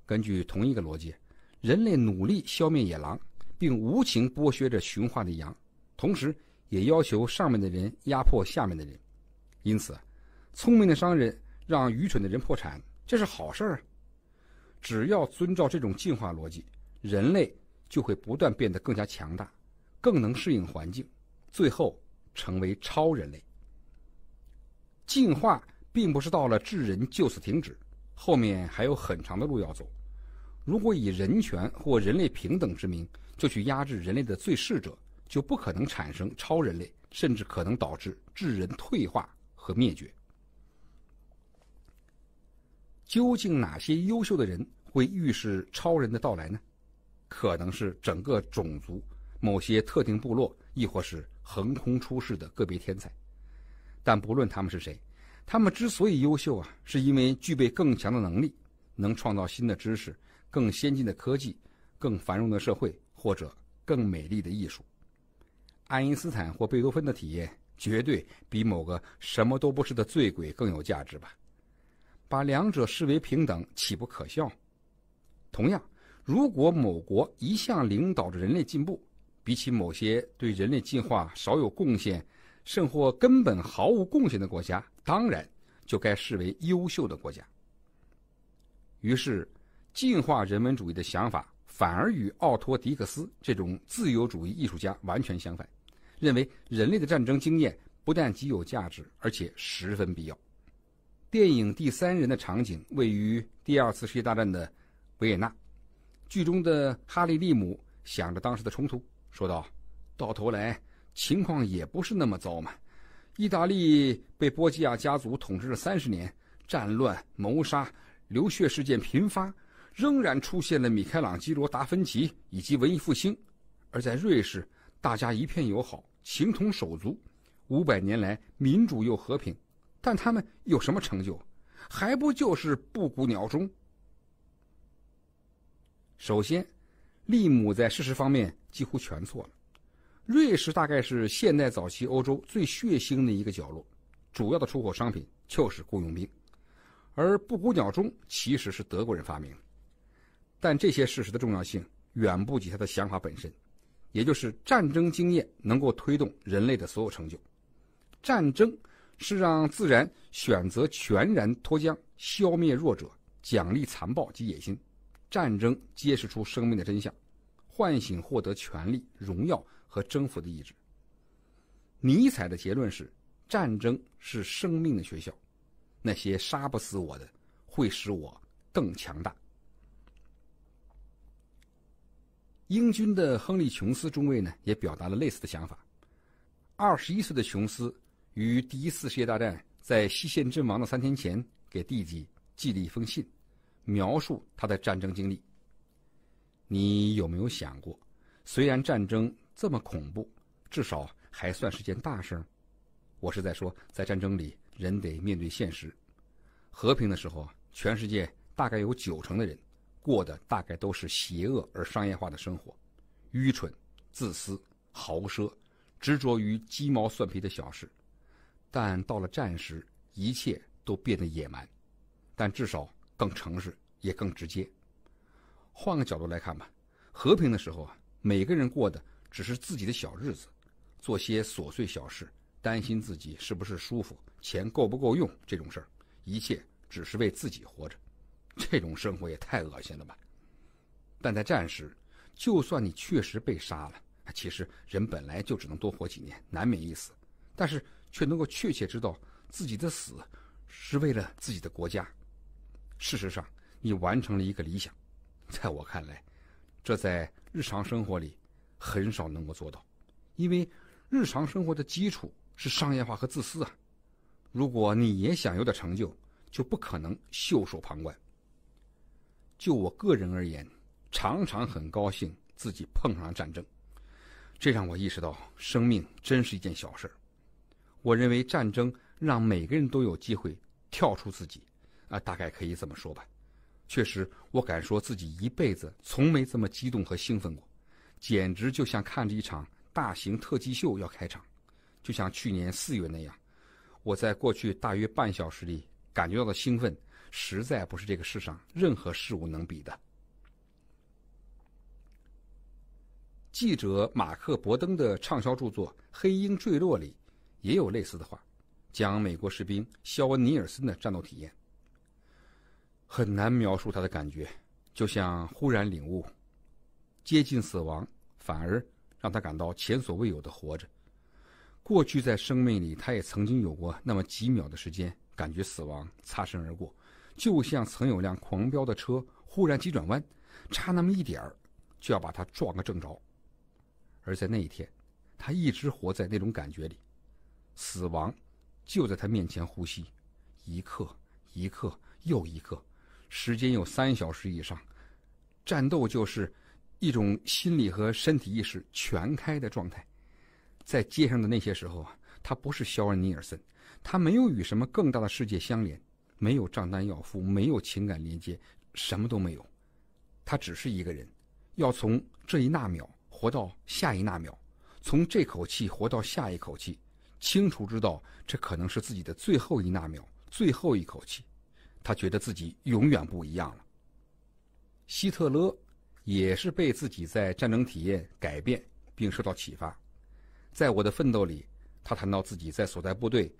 根据同一个逻辑，人类努力消灭野狼，并无情剥削着驯化的羊，同时也要求上面的人压迫下面的人。因此，聪明的商人让愚蠢的人破产，这是好事儿啊。只要遵照这种进化逻辑，人类就会不断变得更加强大，更能适应环境，最后成为超人类。进化并不是到了智人就此停止，后面还有很长的路要走。如果以人权或人类平等之名就去压制人类的最适者，就不可能产生超人类，甚至可能导致智人退化和灭绝。究竟哪些优秀的人会预示超人的到来呢？可能是整个种族、某些特定部落，亦或是横空出世的个别天才。但不论他们是谁，他们之所以优秀啊，是因为具备更强的能力，能创造新的知识、更先进的科技、更繁荣的社会，或者更美丽的艺术。爱因斯坦或贝多芬的体验，绝对比某个什么都不是的醉鬼更有价值吧。把两者视为平等，岂不可笑？同样，如果某国一向领导着人类进步，比起某些对人类进化少有贡献，甚或根本毫无贡献的国家，当然就该视为优秀的国家。于是，进化人文主义的想法反而与奥托·迪克斯这种自由主义艺术家完全相反，认为人类的战争经验不但极有价值，而且十分必要。电影第三人的场景位于第二次世界大战的维也纳。剧中的哈利利姆想着当时的冲突，说道：“到头来，情况也不是那么糟嘛。意大利被波吉亚家族统治了三十年，战乱、谋杀、流血事件频发，仍然出现了米开朗基罗、达芬奇以及文艺复兴。而在瑞士，大家一片友好，情同手足，五百年来民主又和平。”但他们有什么成就？还不就是布谷鸟钟？首先，利姆在事实方面几乎全错了。瑞士大概是现代早期欧洲最血腥的一个角落，主要的出口商品就是雇佣兵。而布谷鸟钟其实是德国人发明。但这些事实的重要性远不及他的想法本身，也就是战争经验能够推动人类的所有成就。战争。是让自然选择全然脱缰，消灭弱者，奖励残暴及野心；战争揭示出生命的真相，唤醒获得权力、荣耀和征服的意志。尼采的结论是：战争是生命的学校，那些杀不死我的，会使我更强大。英军的亨利·琼斯中尉呢，也表达了类似的想法。二十一岁的琼斯。于第一次世界大战在西线阵亡的三天前，给弟弟寄了一封信，描述他的战争经历。你有没有想过，虽然战争这么恐怖，至少还算是件大事？我是在说，在战争里，人得面对现实。和平的时候全世界大概有九成的人过的大概都是邪恶而商业化的生活，愚蠢、自私、豪奢，执着于鸡毛蒜皮的小事。但到了战时，一切都变得野蛮，但至少更诚实，也更直接。换个角度来看吧，和平的时候啊，每个人过的只是自己的小日子，做些琐碎小事，担心自己是不是舒服，钱够不够用这种事儿，一切只是为自己活着，这种生活也太恶心了吧。但在战时，就算你确实被杀了，其实人本来就只能多活几年，难免一死，但是。却能够确切知道自己的死是为了自己的国家。事实上，你完成了一个理想。在我看来，这在日常生活里很少能够做到，因为日常生活的基础是商业化和自私啊。如果你也想有点成就，就不可能袖手旁观。就我个人而言，常常很高兴自己碰上了战争，这让我意识到生命真是一件小事儿。我认为战争让每个人都有机会跳出自己，啊，大概可以这么说吧。确实，我敢说自己一辈子从没这么激动和兴奋过，简直就像看着一场大型特技秀要开场，就像去年四月那样。我在过去大约半小时里感觉到的兴奋，实在不是这个世上任何事物能比的。记者马克·伯登的畅销著作《黑鹰坠落》里。也有类似的话，讲美国士兵肖恩·尼尔森的战斗体验。很难描述他的感觉，就像忽然领悟，接近死亡反而让他感到前所未有的活着。过去在生命里，他也曾经有过那么几秒的时间，感觉死亡擦身而过，就像曾有辆狂飙的车忽然急转弯，差那么一点儿就要把他撞个正着。而在那一天，他一直活在那种感觉里。死亡就在他面前，呼吸，一刻一刻又一刻，时间有三小时以上。战斗就是一种心理和身体意识全开的状态。在街上的那些时候啊，他不是肖恩·尼尔森，他没有与什么更大的世界相连，没有账单要付，没有情感连接，什么都没有。他只是一个人，要从这一纳秒活到下一纳秒，从这口气活到下一口气。清楚知道这可能是自己的最后一纳秒、最后一口气，他觉得自己永远不一样了。希特勒也是被自己在战争体验改变并受到启发。在我的奋斗里，他谈到自己在所在部队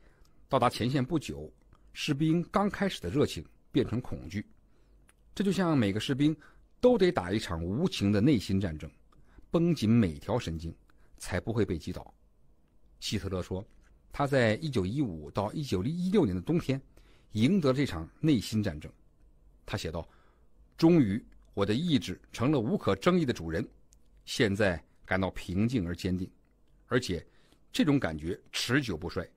到达前线不久，士兵刚开始的热情变成恐惧，这就像每个士兵都得打一场无情的内心战争，绷紧每条神经，才不会被击倒。希特勒说，他在1915到1916年的冬天，赢得了这场内心战争。他写道：“终于，我的意志成了无可争议的主人，现在感到平静而坚定，而且这种感觉持久不衰。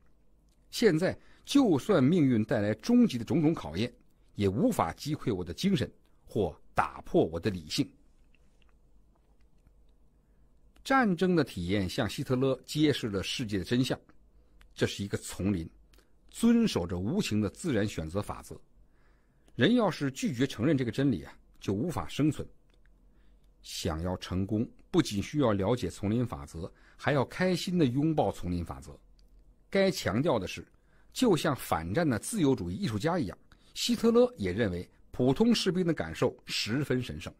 现在，就算命运带来终极的种种考验，也无法击溃我的精神或打破我的理性。”战争的体验向希特勒揭示了世界的真相：这是一个丛林，遵守着无情的自然选择法则。人要是拒绝承认这个真理啊，就无法生存。想要成功，不仅需要了解丛林法则，还要开心的拥抱丛林法则。该强调的是，就像反战的自由主义艺术家一样，希特勒也认为普通士兵的感受十分神圣。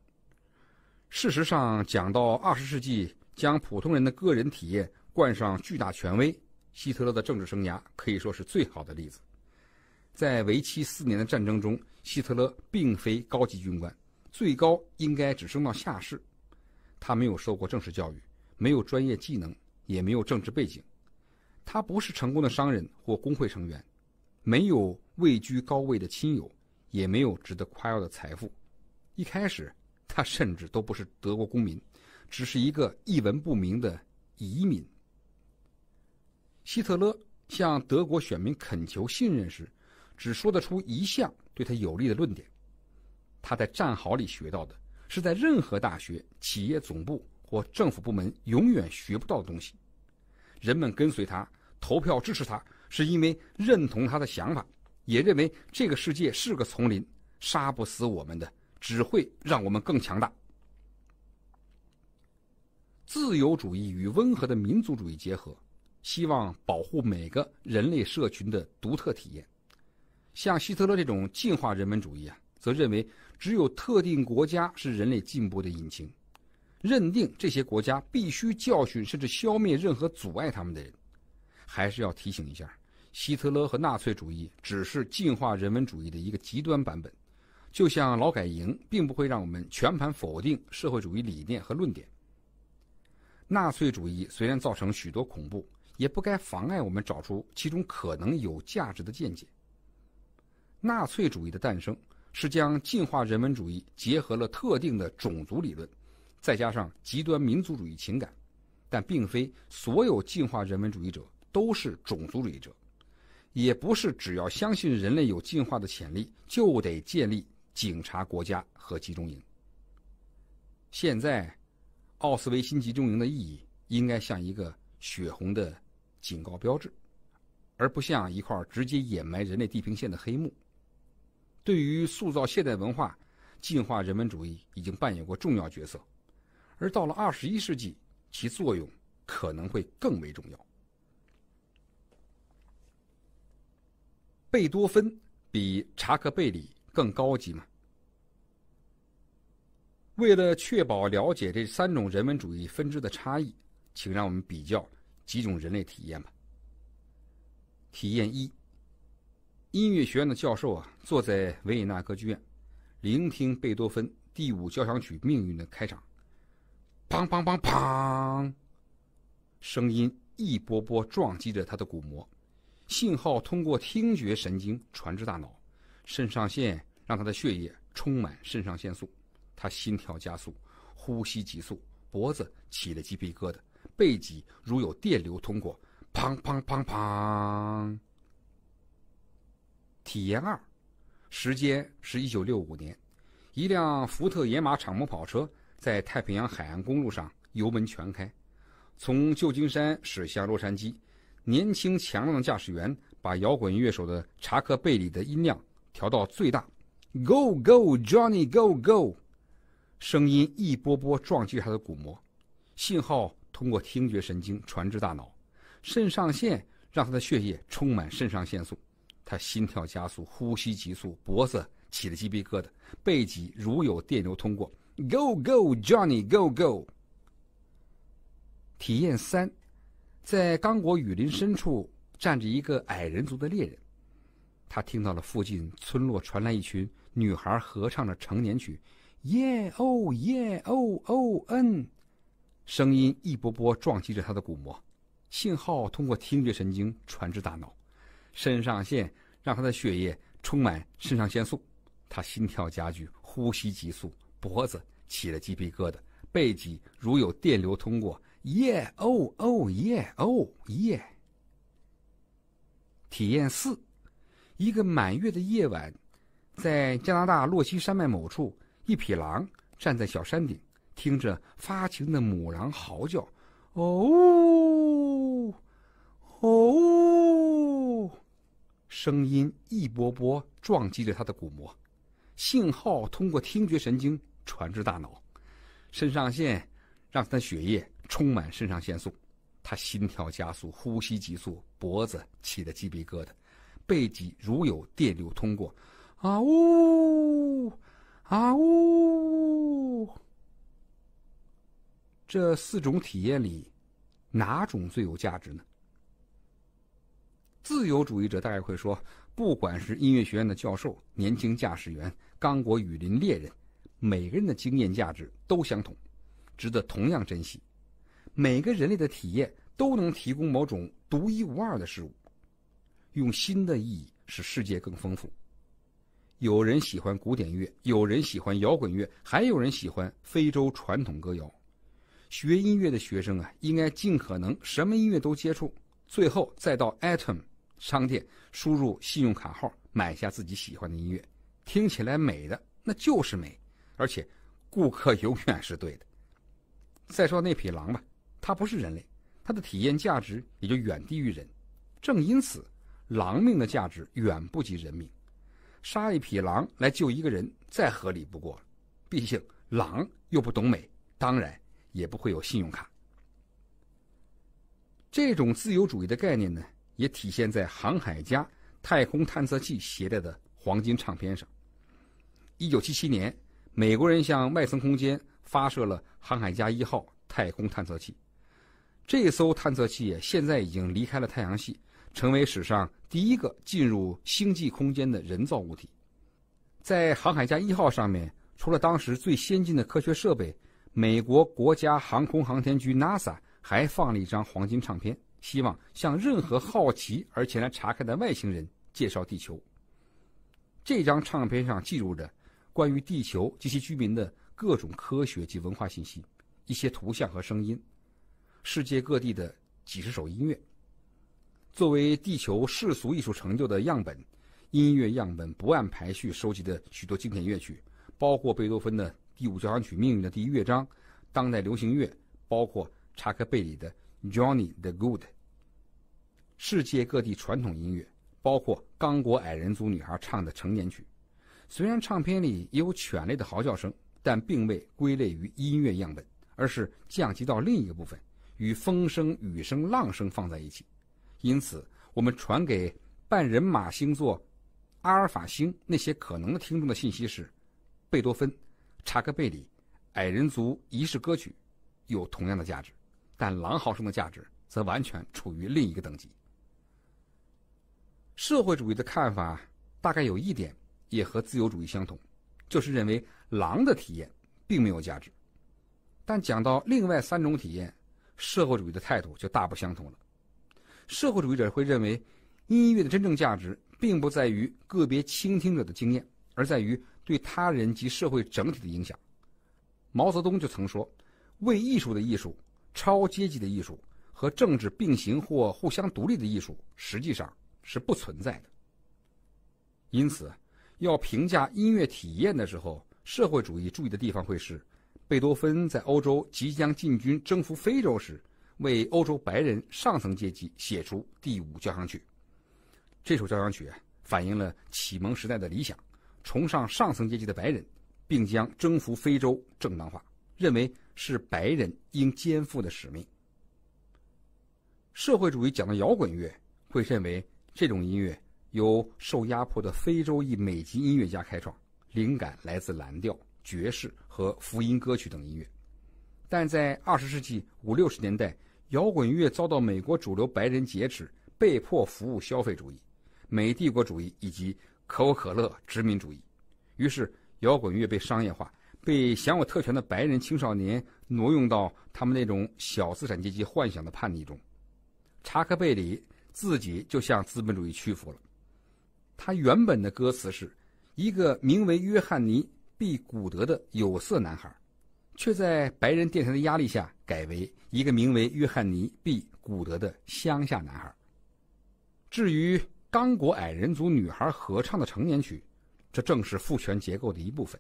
事实上，讲到二十世纪。将普通人的个人体验冠上巨大权威，希特勒的政治生涯可以说是最好的例子。在为期四年的战争中，希特勒并非高级军官，最高应该只升到下士。他没有受过正式教育，没有专业技能，也没有政治背景。他不是成功的商人或工会成员，没有位居高位的亲友，也没有值得夸耀的财富。一开始，他甚至都不是德国公民。只是一个一文不名的移民。希特勒向德国选民恳求信任时，只说得出一项对他有利的论点。他在战壕里学到的是在任何大学、企业总部或政府部门永远学不到的东西。人们跟随他、投票支持他，是因为认同他的想法，也认为这个世界是个丛林，杀不死我们的只会让我们更强大。自由主义与温和的民族主义结合，希望保护每个人类社群的独特体验。像希特勒这种进化人文主义啊，则认为只有特定国家是人类进步的引擎，认定这些国家必须教训甚至消灭任何阻碍他们的人。还是要提醒一下，希特勒和纳粹主义只是进化人文主义的一个极端版本。就像劳改营，并不会让我们全盘否定社会主义理念和论点。纳粹主义虽然造成许多恐怖，也不该妨碍我们找出其中可能有价值的见解。纳粹主义的诞生是将进化人文主义结合了特定的种族理论，再加上极端民族主义情感，但并非所有进化人文主义者都是种族主义者，也不是只要相信人类有进化的潜力就得建立警察国家和集中营。现在。奥斯维辛集中营的意义，应该像一个血红的警告标志，而不像一块直接掩埋人类地平线的黑幕。对于塑造现代文化、进化人文主义，已经扮演过重要角色，而到了二十一世纪，其作用可能会更为重要。贝多芬比查克贝里更高级吗？为了确保了解这三种人文主义分支的差异，请让我们比较几种人类体验吧。体验一：音乐学院的教授啊，坐在维也纳歌剧院，聆听贝多芬第五交响曲《命运》的开场。砰砰砰砰，声音一波波撞击着他的鼓膜，信号通过听觉神经传至大脑，肾上腺让他的血液充满肾上腺素。他心跳加速，呼吸急促，脖子起了鸡皮疙瘩，背脊如有电流通过，砰砰砰砰。体验二，时间是一九六五年，一辆福特野马敞篷跑车在太平洋海岸公路上油门全开，从旧金山驶向洛杉矶。年轻强壮的驾驶员把摇滚乐手的查克贝里的音量调到最大，Go Go Johnny Go Go。声音一波波撞击他的鼓膜，信号通过听觉神经传至大脑，肾上腺让他的血液充满肾上腺素，他心跳加速，呼吸急促，脖子起了鸡皮疙瘩，背脊如有电流通过。Go go，Johnny go go。体验三，在刚果雨林深处站着一个矮人族的猎人，他听到了附近村落传来一群女孩合唱的成年曲。耶哦耶哦哦嗯，声音一波波撞击着他的鼓膜，信号通过听觉神经传至大脑，肾上腺让他的血液充满肾上腺素，他心跳加剧，呼吸急促，脖子起了鸡皮疙瘩，背脊如有电流通过。耶哦哦耶哦耶。体验四，一个满月的夜晚，在加拿大洛溪山脉某处。一匹狼站在小山顶，听着发情的母狼嚎叫，哦，哦，声音一波波撞击着他的鼓膜，信号通过听觉神经传至大脑，肾上腺让他的血液充满肾上腺素，他心跳加速，呼吸急促，脖子起的鸡皮疙瘩，背脊如有电流通过，啊呜。啊呜！这四种体验里，哪种最有价值呢？自由主义者大概会说，不管是音乐学院的教授、年轻驾驶员、刚果雨林猎人，每个人的经验价值都相同，值得同样珍惜。每个人类的体验都能提供某种独一无二的事物，用新的意义使世界更丰富。有人喜欢古典乐，有人喜欢摇滚乐，还有人喜欢非洲传统歌谣。学音乐的学生啊，应该尽可能什么音乐都接触，最后再到 Atom 商店输入信用卡号买下自己喜欢的音乐。听起来美的那就是美，而且顾客永远是对的。再说那匹狼吧，它不是人类，它的体验价值也就远低于人。正因此，狼命的价值远不及人命。杀一匹狼来救一个人，再合理不过了。毕竟狼又不懂美，当然也不会有信用卡。这种自由主义的概念呢，也体现在航海家太空探测器携带的黄金唱片上。一九七七年，美国人向外层空间发射了航海家一号太空探测器，这艘探测器现在已经离开了太阳系。成为史上第一个进入星际空间的人造物体。在航海家一号上面，除了当时最先进的科学设备，美国国家航空航天局 NASA 还放了一张黄金唱片，希望向任何好奇而前来查看的外星人介绍地球。这张唱片上记录着关于地球及其居民的各种科学及文化信息，一些图像和声音，世界各地的几十首音乐。作为地球世俗艺术成就的样本，音乐样本不按排序收集的许多经典乐曲，包括贝多芬的《第五交响曲命运》的第一乐章，当代流行乐，包括查克贝里的《Johnny the g o o d 世界各地传统音乐，包括刚果矮人族女孩唱的成年曲。虽然唱片里也有犬类的嚎叫声，但并未归类于音乐样本，而是降级到另一个部分，与风声、雨声、浪声放在一起。因此，我们传给半人马星座阿尔法星那些可能的听众的信息是：贝多芬、查克贝里、矮人族仪式歌曲有同样的价值，但狼嚎声的价值则完全处于另一个等级。社会主义的看法大概有一点也和自由主义相同，就是认为狼的体验并没有价值。但讲到另外三种体验，社会主义的态度就大不相同了。社会主义者会认为，音乐的真正价值并不在于个别倾听者的经验，而在于对他人及社会整体的影响。毛泽东就曾说：“为艺术的艺术、超阶级的艺术和政治并行或互相独立的艺术，实际上是不存在的。”因此，要评价音乐体验的时候，社会主义注意的地方会是：贝多芬在欧洲即将进军征服非洲时。为欧洲白人上层阶级写出《第五交响曲》，这首交响曲反映了启蒙时代的理想，崇尚上层阶级的白人，并将征服非洲正当化，认为是白人应肩负的使命。社会主义讲的摇滚乐会认为这种音乐由受压迫的非洲裔美籍音乐家开创，灵感来自蓝调、爵士和福音歌曲等音乐。但在二十世纪五六十年代，摇滚乐遭到美国主流白人劫持，被迫服务消费主义、美帝国主义以及可口可乐殖民主义。于是，摇滚乐被商业化，被享有特权的白人青少年挪用到他们那种小资产阶级幻想的叛逆中。查克贝里自己就向资本主义屈服了。他原本的歌词是一个名为约翰尼·毕古德的有色男孩。却在白人电台的压力下改为一个名为约翰尼 ·B· 古德的乡下男孩。至于刚果矮人族女孩合唱的成年曲，这正是父权结构的一部分，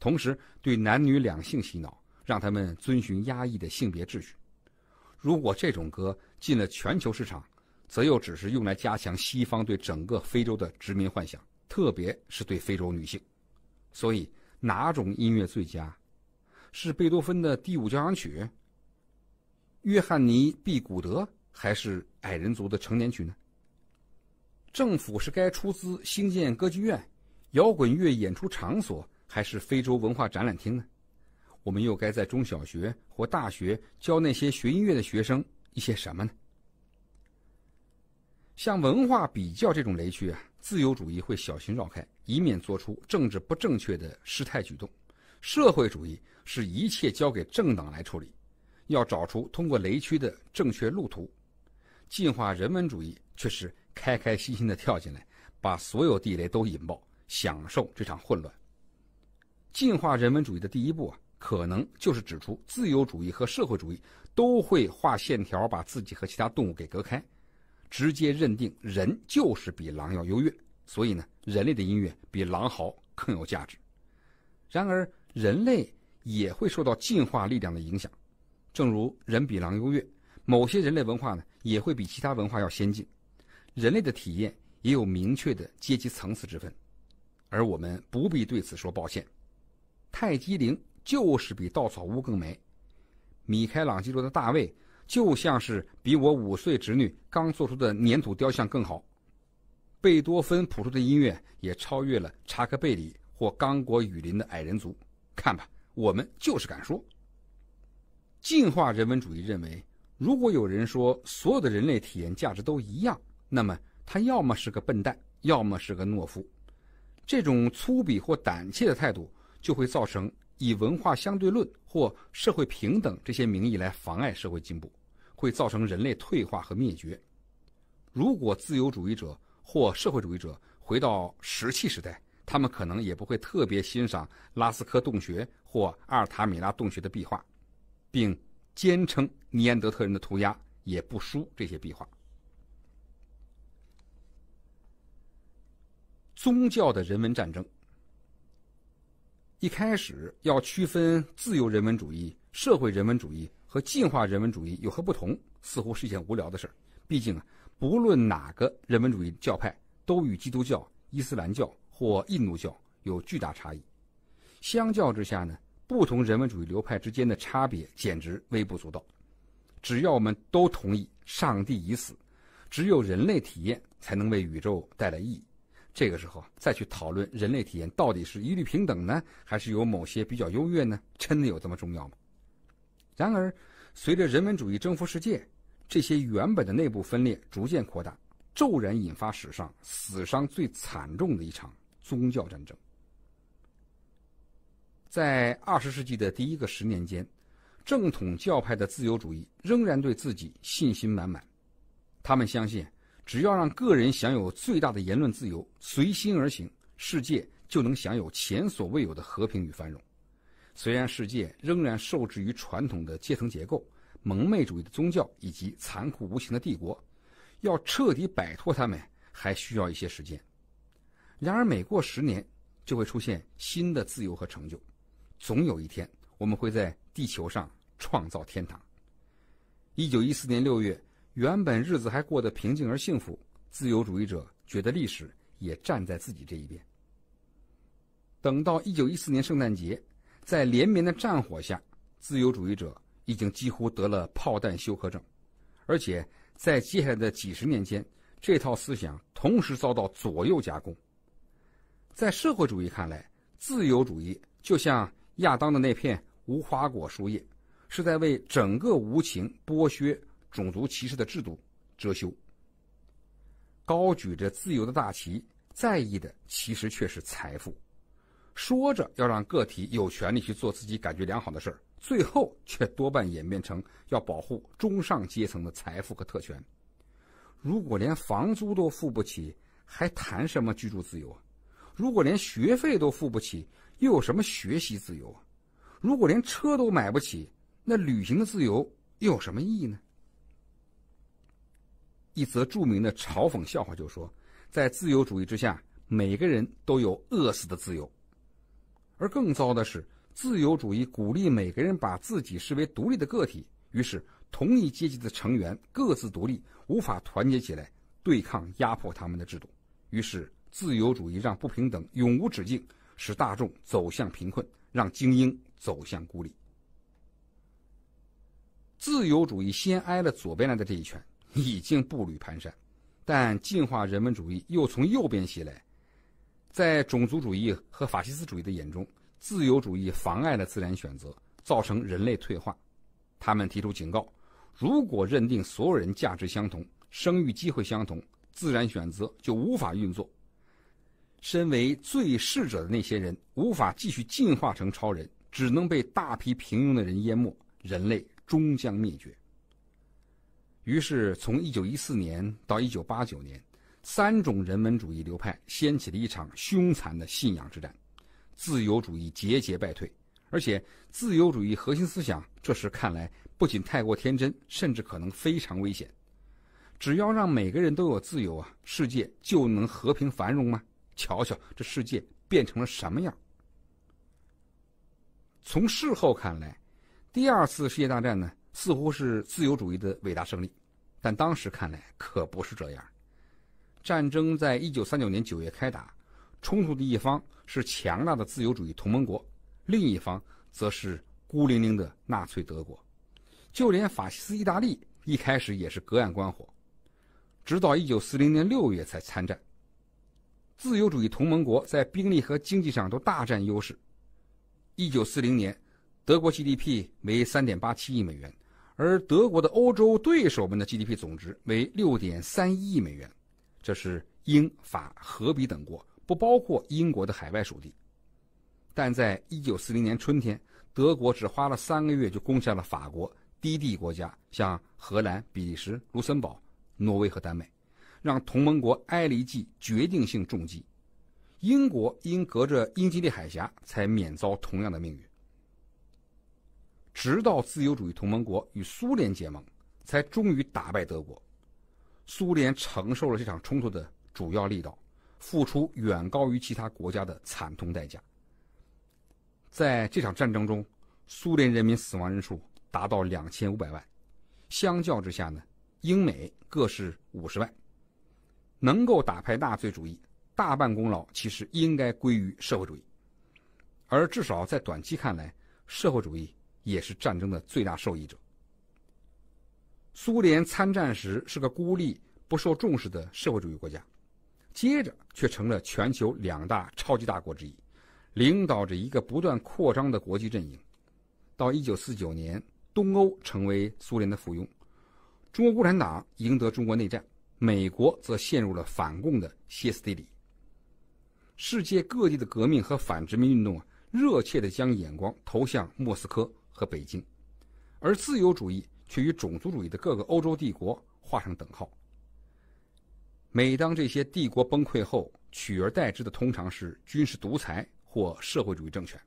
同时对男女两性洗脑，让他们遵循压抑的性别秩序。如果这种歌进了全球市场，则又只是用来加强西方对整个非洲的殖民幻想，特别是对非洲女性。所以，哪种音乐最佳？是贝多芬的第五交响曲，约翰尼·毕古德还是矮人族的成年曲呢？政府是该出资兴建歌剧院、摇滚乐演出场所，还是非洲文化展览厅呢？我们又该在中小学或大学教那些学音乐的学生一些什么呢？像文化比较这种雷区啊，自由主义会小心绕开，以免做出政治不正确的失态举动；社会主义。是一切交给政党来处理，要找出通过雷区的正确路途。进化人文主义却是开开心心的跳进来，把所有地雷都引爆，享受这场混乱。进化人文主义的第一步啊，可能就是指出自由主义和社会主义都会画线条，把自己和其他动物给隔开，直接认定人就是比狼要优越，所以呢，人类的音乐比狼嚎更有价值。然而，人类。也会受到进化力量的影响，正如人比狼优越，某些人类文化呢也会比其他文化要先进。人类的体验也有明确的阶级层次之分，而我们不必对此说抱歉。泰姬陵就是比稻草屋更美，米开朗基罗的大卫就像是比我五岁侄女刚做出的粘土雕像更好，贝多芬谱出的音乐也超越了查克贝里或刚果雨林的矮人族。看吧。我们就是敢说，进化人文主义认为，如果有人说所有的人类体验价值都一样，那么他要么是个笨蛋，要么是个懦夫。这种粗鄙或胆怯的态度，就会造成以文化相对论或社会平等这些名义来妨碍社会进步，会造成人类退化和灭绝。如果自由主义者或社会主义者回到石器时代，他们可能也不会特别欣赏拉斯科洞穴。或阿尔塔米拉洞穴的壁画，并坚称尼安德特人的涂鸦也不输这些壁画。宗教的人文战争，一开始要区分自由人文主义、社会人文主义和进化人文主义有何不同，似乎是一件无聊的事儿。毕竟啊，不论哪个人文主义教派，都与基督教、伊斯兰教或印度教有巨大差异。相较之下呢？不同人文主义流派之间的差别简直微不足道，只要我们都同意上帝已死，只有人类体验才能为宇宙带来意义。这个时候再去讨论人类体验到底是一律平等呢，还是有某些比较优越呢？真的有这么重要吗？然而，随着人文主义征服世界，这些原本的内部分裂逐渐扩大，骤然引发史上死伤最惨重的一场宗教战争。在二十世纪的第一个十年间，正统教派的自由主义仍然对自己信心满满。他们相信，只要让个人享有最大的言论自由，随心而行，世界就能享有前所未有的和平与繁荣。虽然世界仍然受制于传统的阶层结构、蒙昧主义的宗教以及残酷无情的帝国，要彻底摆脱他们还需要一些时间。然而，每过十年，就会出现新的自由和成就。总有一天，我们会在地球上创造天堂。一九一四年六月，原本日子还过得平静而幸福，自由主义者觉得历史也站在自己这一边。等到一九一四年圣诞节，在连绵的战火下，自由主义者已经几乎得了炮弹休克症，而且在接下来的几十年间，这套思想同时遭到左右夹攻。在社会主义看来，自由主义就像。亚当的那片无花果树叶，是在为整个无情剥削、种族歧视的制度遮羞。高举着自由的大旗，在意的其实却是财富。说着要让个体有权利去做自己感觉良好的事儿，最后却多半演变成要保护中上阶层的财富和特权。如果连房租都付不起，还谈什么居住自由啊？如果连学费都付不起。又有什么学习自由啊？如果连车都买不起，那旅行的自由又有什么意义呢？一则著名的嘲讽笑话就说：“在自由主义之下，每个人都有饿死的自由。”而更糟的是，自由主义鼓励每个人把自己视为独立的个体，于是同一阶级的成员各自独立，无法团结起来对抗压迫他们的制度。于是，自由主义让不平等永无止境。使大众走向贫困，让精英走向孤立。自由主义先挨了左边来的这一拳，已经步履蹒跚，但进化人文主义又从右边袭来，在种族主义和法西斯主义的眼中，自由主义妨碍了自然选择，造成人类退化。他们提出警告：如果认定所有人价值相同，生育机会相同，自然选择就无法运作。身为最逝者的那些人无法继续进化成超人，只能被大批平庸的人淹没，人类终将灭绝。于是，从一九一四年到一九八九年，三种人文主义流派掀起了一场凶残的信仰之战，自由主义节节败退，而且自由主义核心思想这时看来不仅太过天真，甚至可能非常危险。只要让每个人都有自由啊，世界就能和平繁荣吗？瞧瞧这世界变成了什么样！从事后看来，第二次世界大战呢似乎是自由主义的伟大胜利，但当时看来可不是这样。战争在一九三九年九月开打，冲突的一方是强大的自由主义同盟国，另一方则是孤零零的纳粹德国。就连法西斯意大利一开始也是隔岸观火，直到一九四零年六月才参战。自由主义同盟国在兵力和经济上都大占优势。一九四零年，德国 GDP 为三点八七亿美元，而德国的欧洲对手们的 GDP 总值为六点三一亿美元，这是英法荷比等国，不包括英国的海外属地。但在一九四零年春天，德国只花了三个月就攻下了法国低地国家，像荷兰、比利时、卢森堡、挪威和丹麦。让同盟国挨了一记决定性重击，英国因隔着英吉利海峡才免遭同样的命运。直到自由主义同盟国与苏联结盟，才终于打败德国。苏联承受了这场冲突的主要力道，付出远高于其他国家的惨痛代价。在这场战争中，苏联人民死亡人数达到两千五百万，相较之下呢，英美各是五十万。能够打败纳粹主义，大半功劳其实应该归于社会主义，而至少在短期看来，社会主义也是战争的最大受益者。苏联参战时是个孤立、不受重视的社会主义国家，接着却成了全球两大超级大国之一，领导着一个不断扩张的国际阵营。到一九四九年，东欧成为苏联的附庸，中国共产党赢得中国内战。美国则陷入了反共的歇斯底里。世界各地的革命和反殖民运动啊，热切地将眼光投向莫斯科和北京，而自由主义却与种族主义的各个欧洲帝国画上等号。每当这些帝国崩溃后，取而代之的通常是军事独裁或社会主义政权，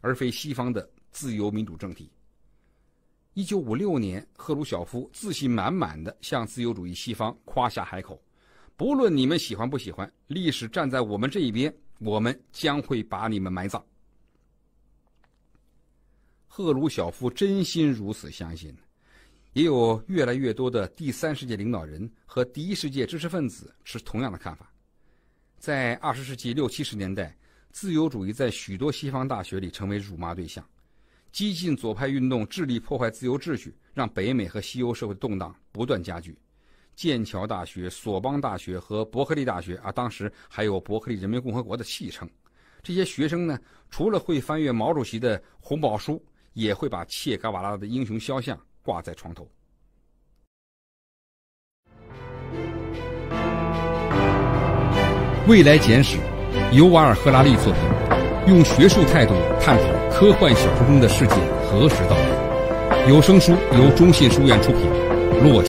而非西方的自由民主政体。一九五六年，赫鲁晓夫自信满满的向自由主义西方夸下海口：“不论你们喜欢不喜欢，历史站在我们这一边，我们将会把你们埋葬。”赫鲁晓夫真心如此相信。也有越来越多的第三世界领导人和第一世界知识分子持同样的看法。在二十世纪六七十年代，自由主义在许多西方大学里成为辱骂对象。激进左派运动致力破坏自由秩序，让北美和西欧社会动荡不断加剧。剑桥大学、索邦大学和伯克利大学啊，当时还有伯克利人民共和国的戏称。这些学生呢，除了会翻阅毛主席的《红宝书》，也会把切格瓦拉的英雄肖像挂在床头。《未来简史》，尤瓦尔·赫拉利作品，用学术态度探讨。科幻小说中的世界何时到来？有声书由中信书院出品。落。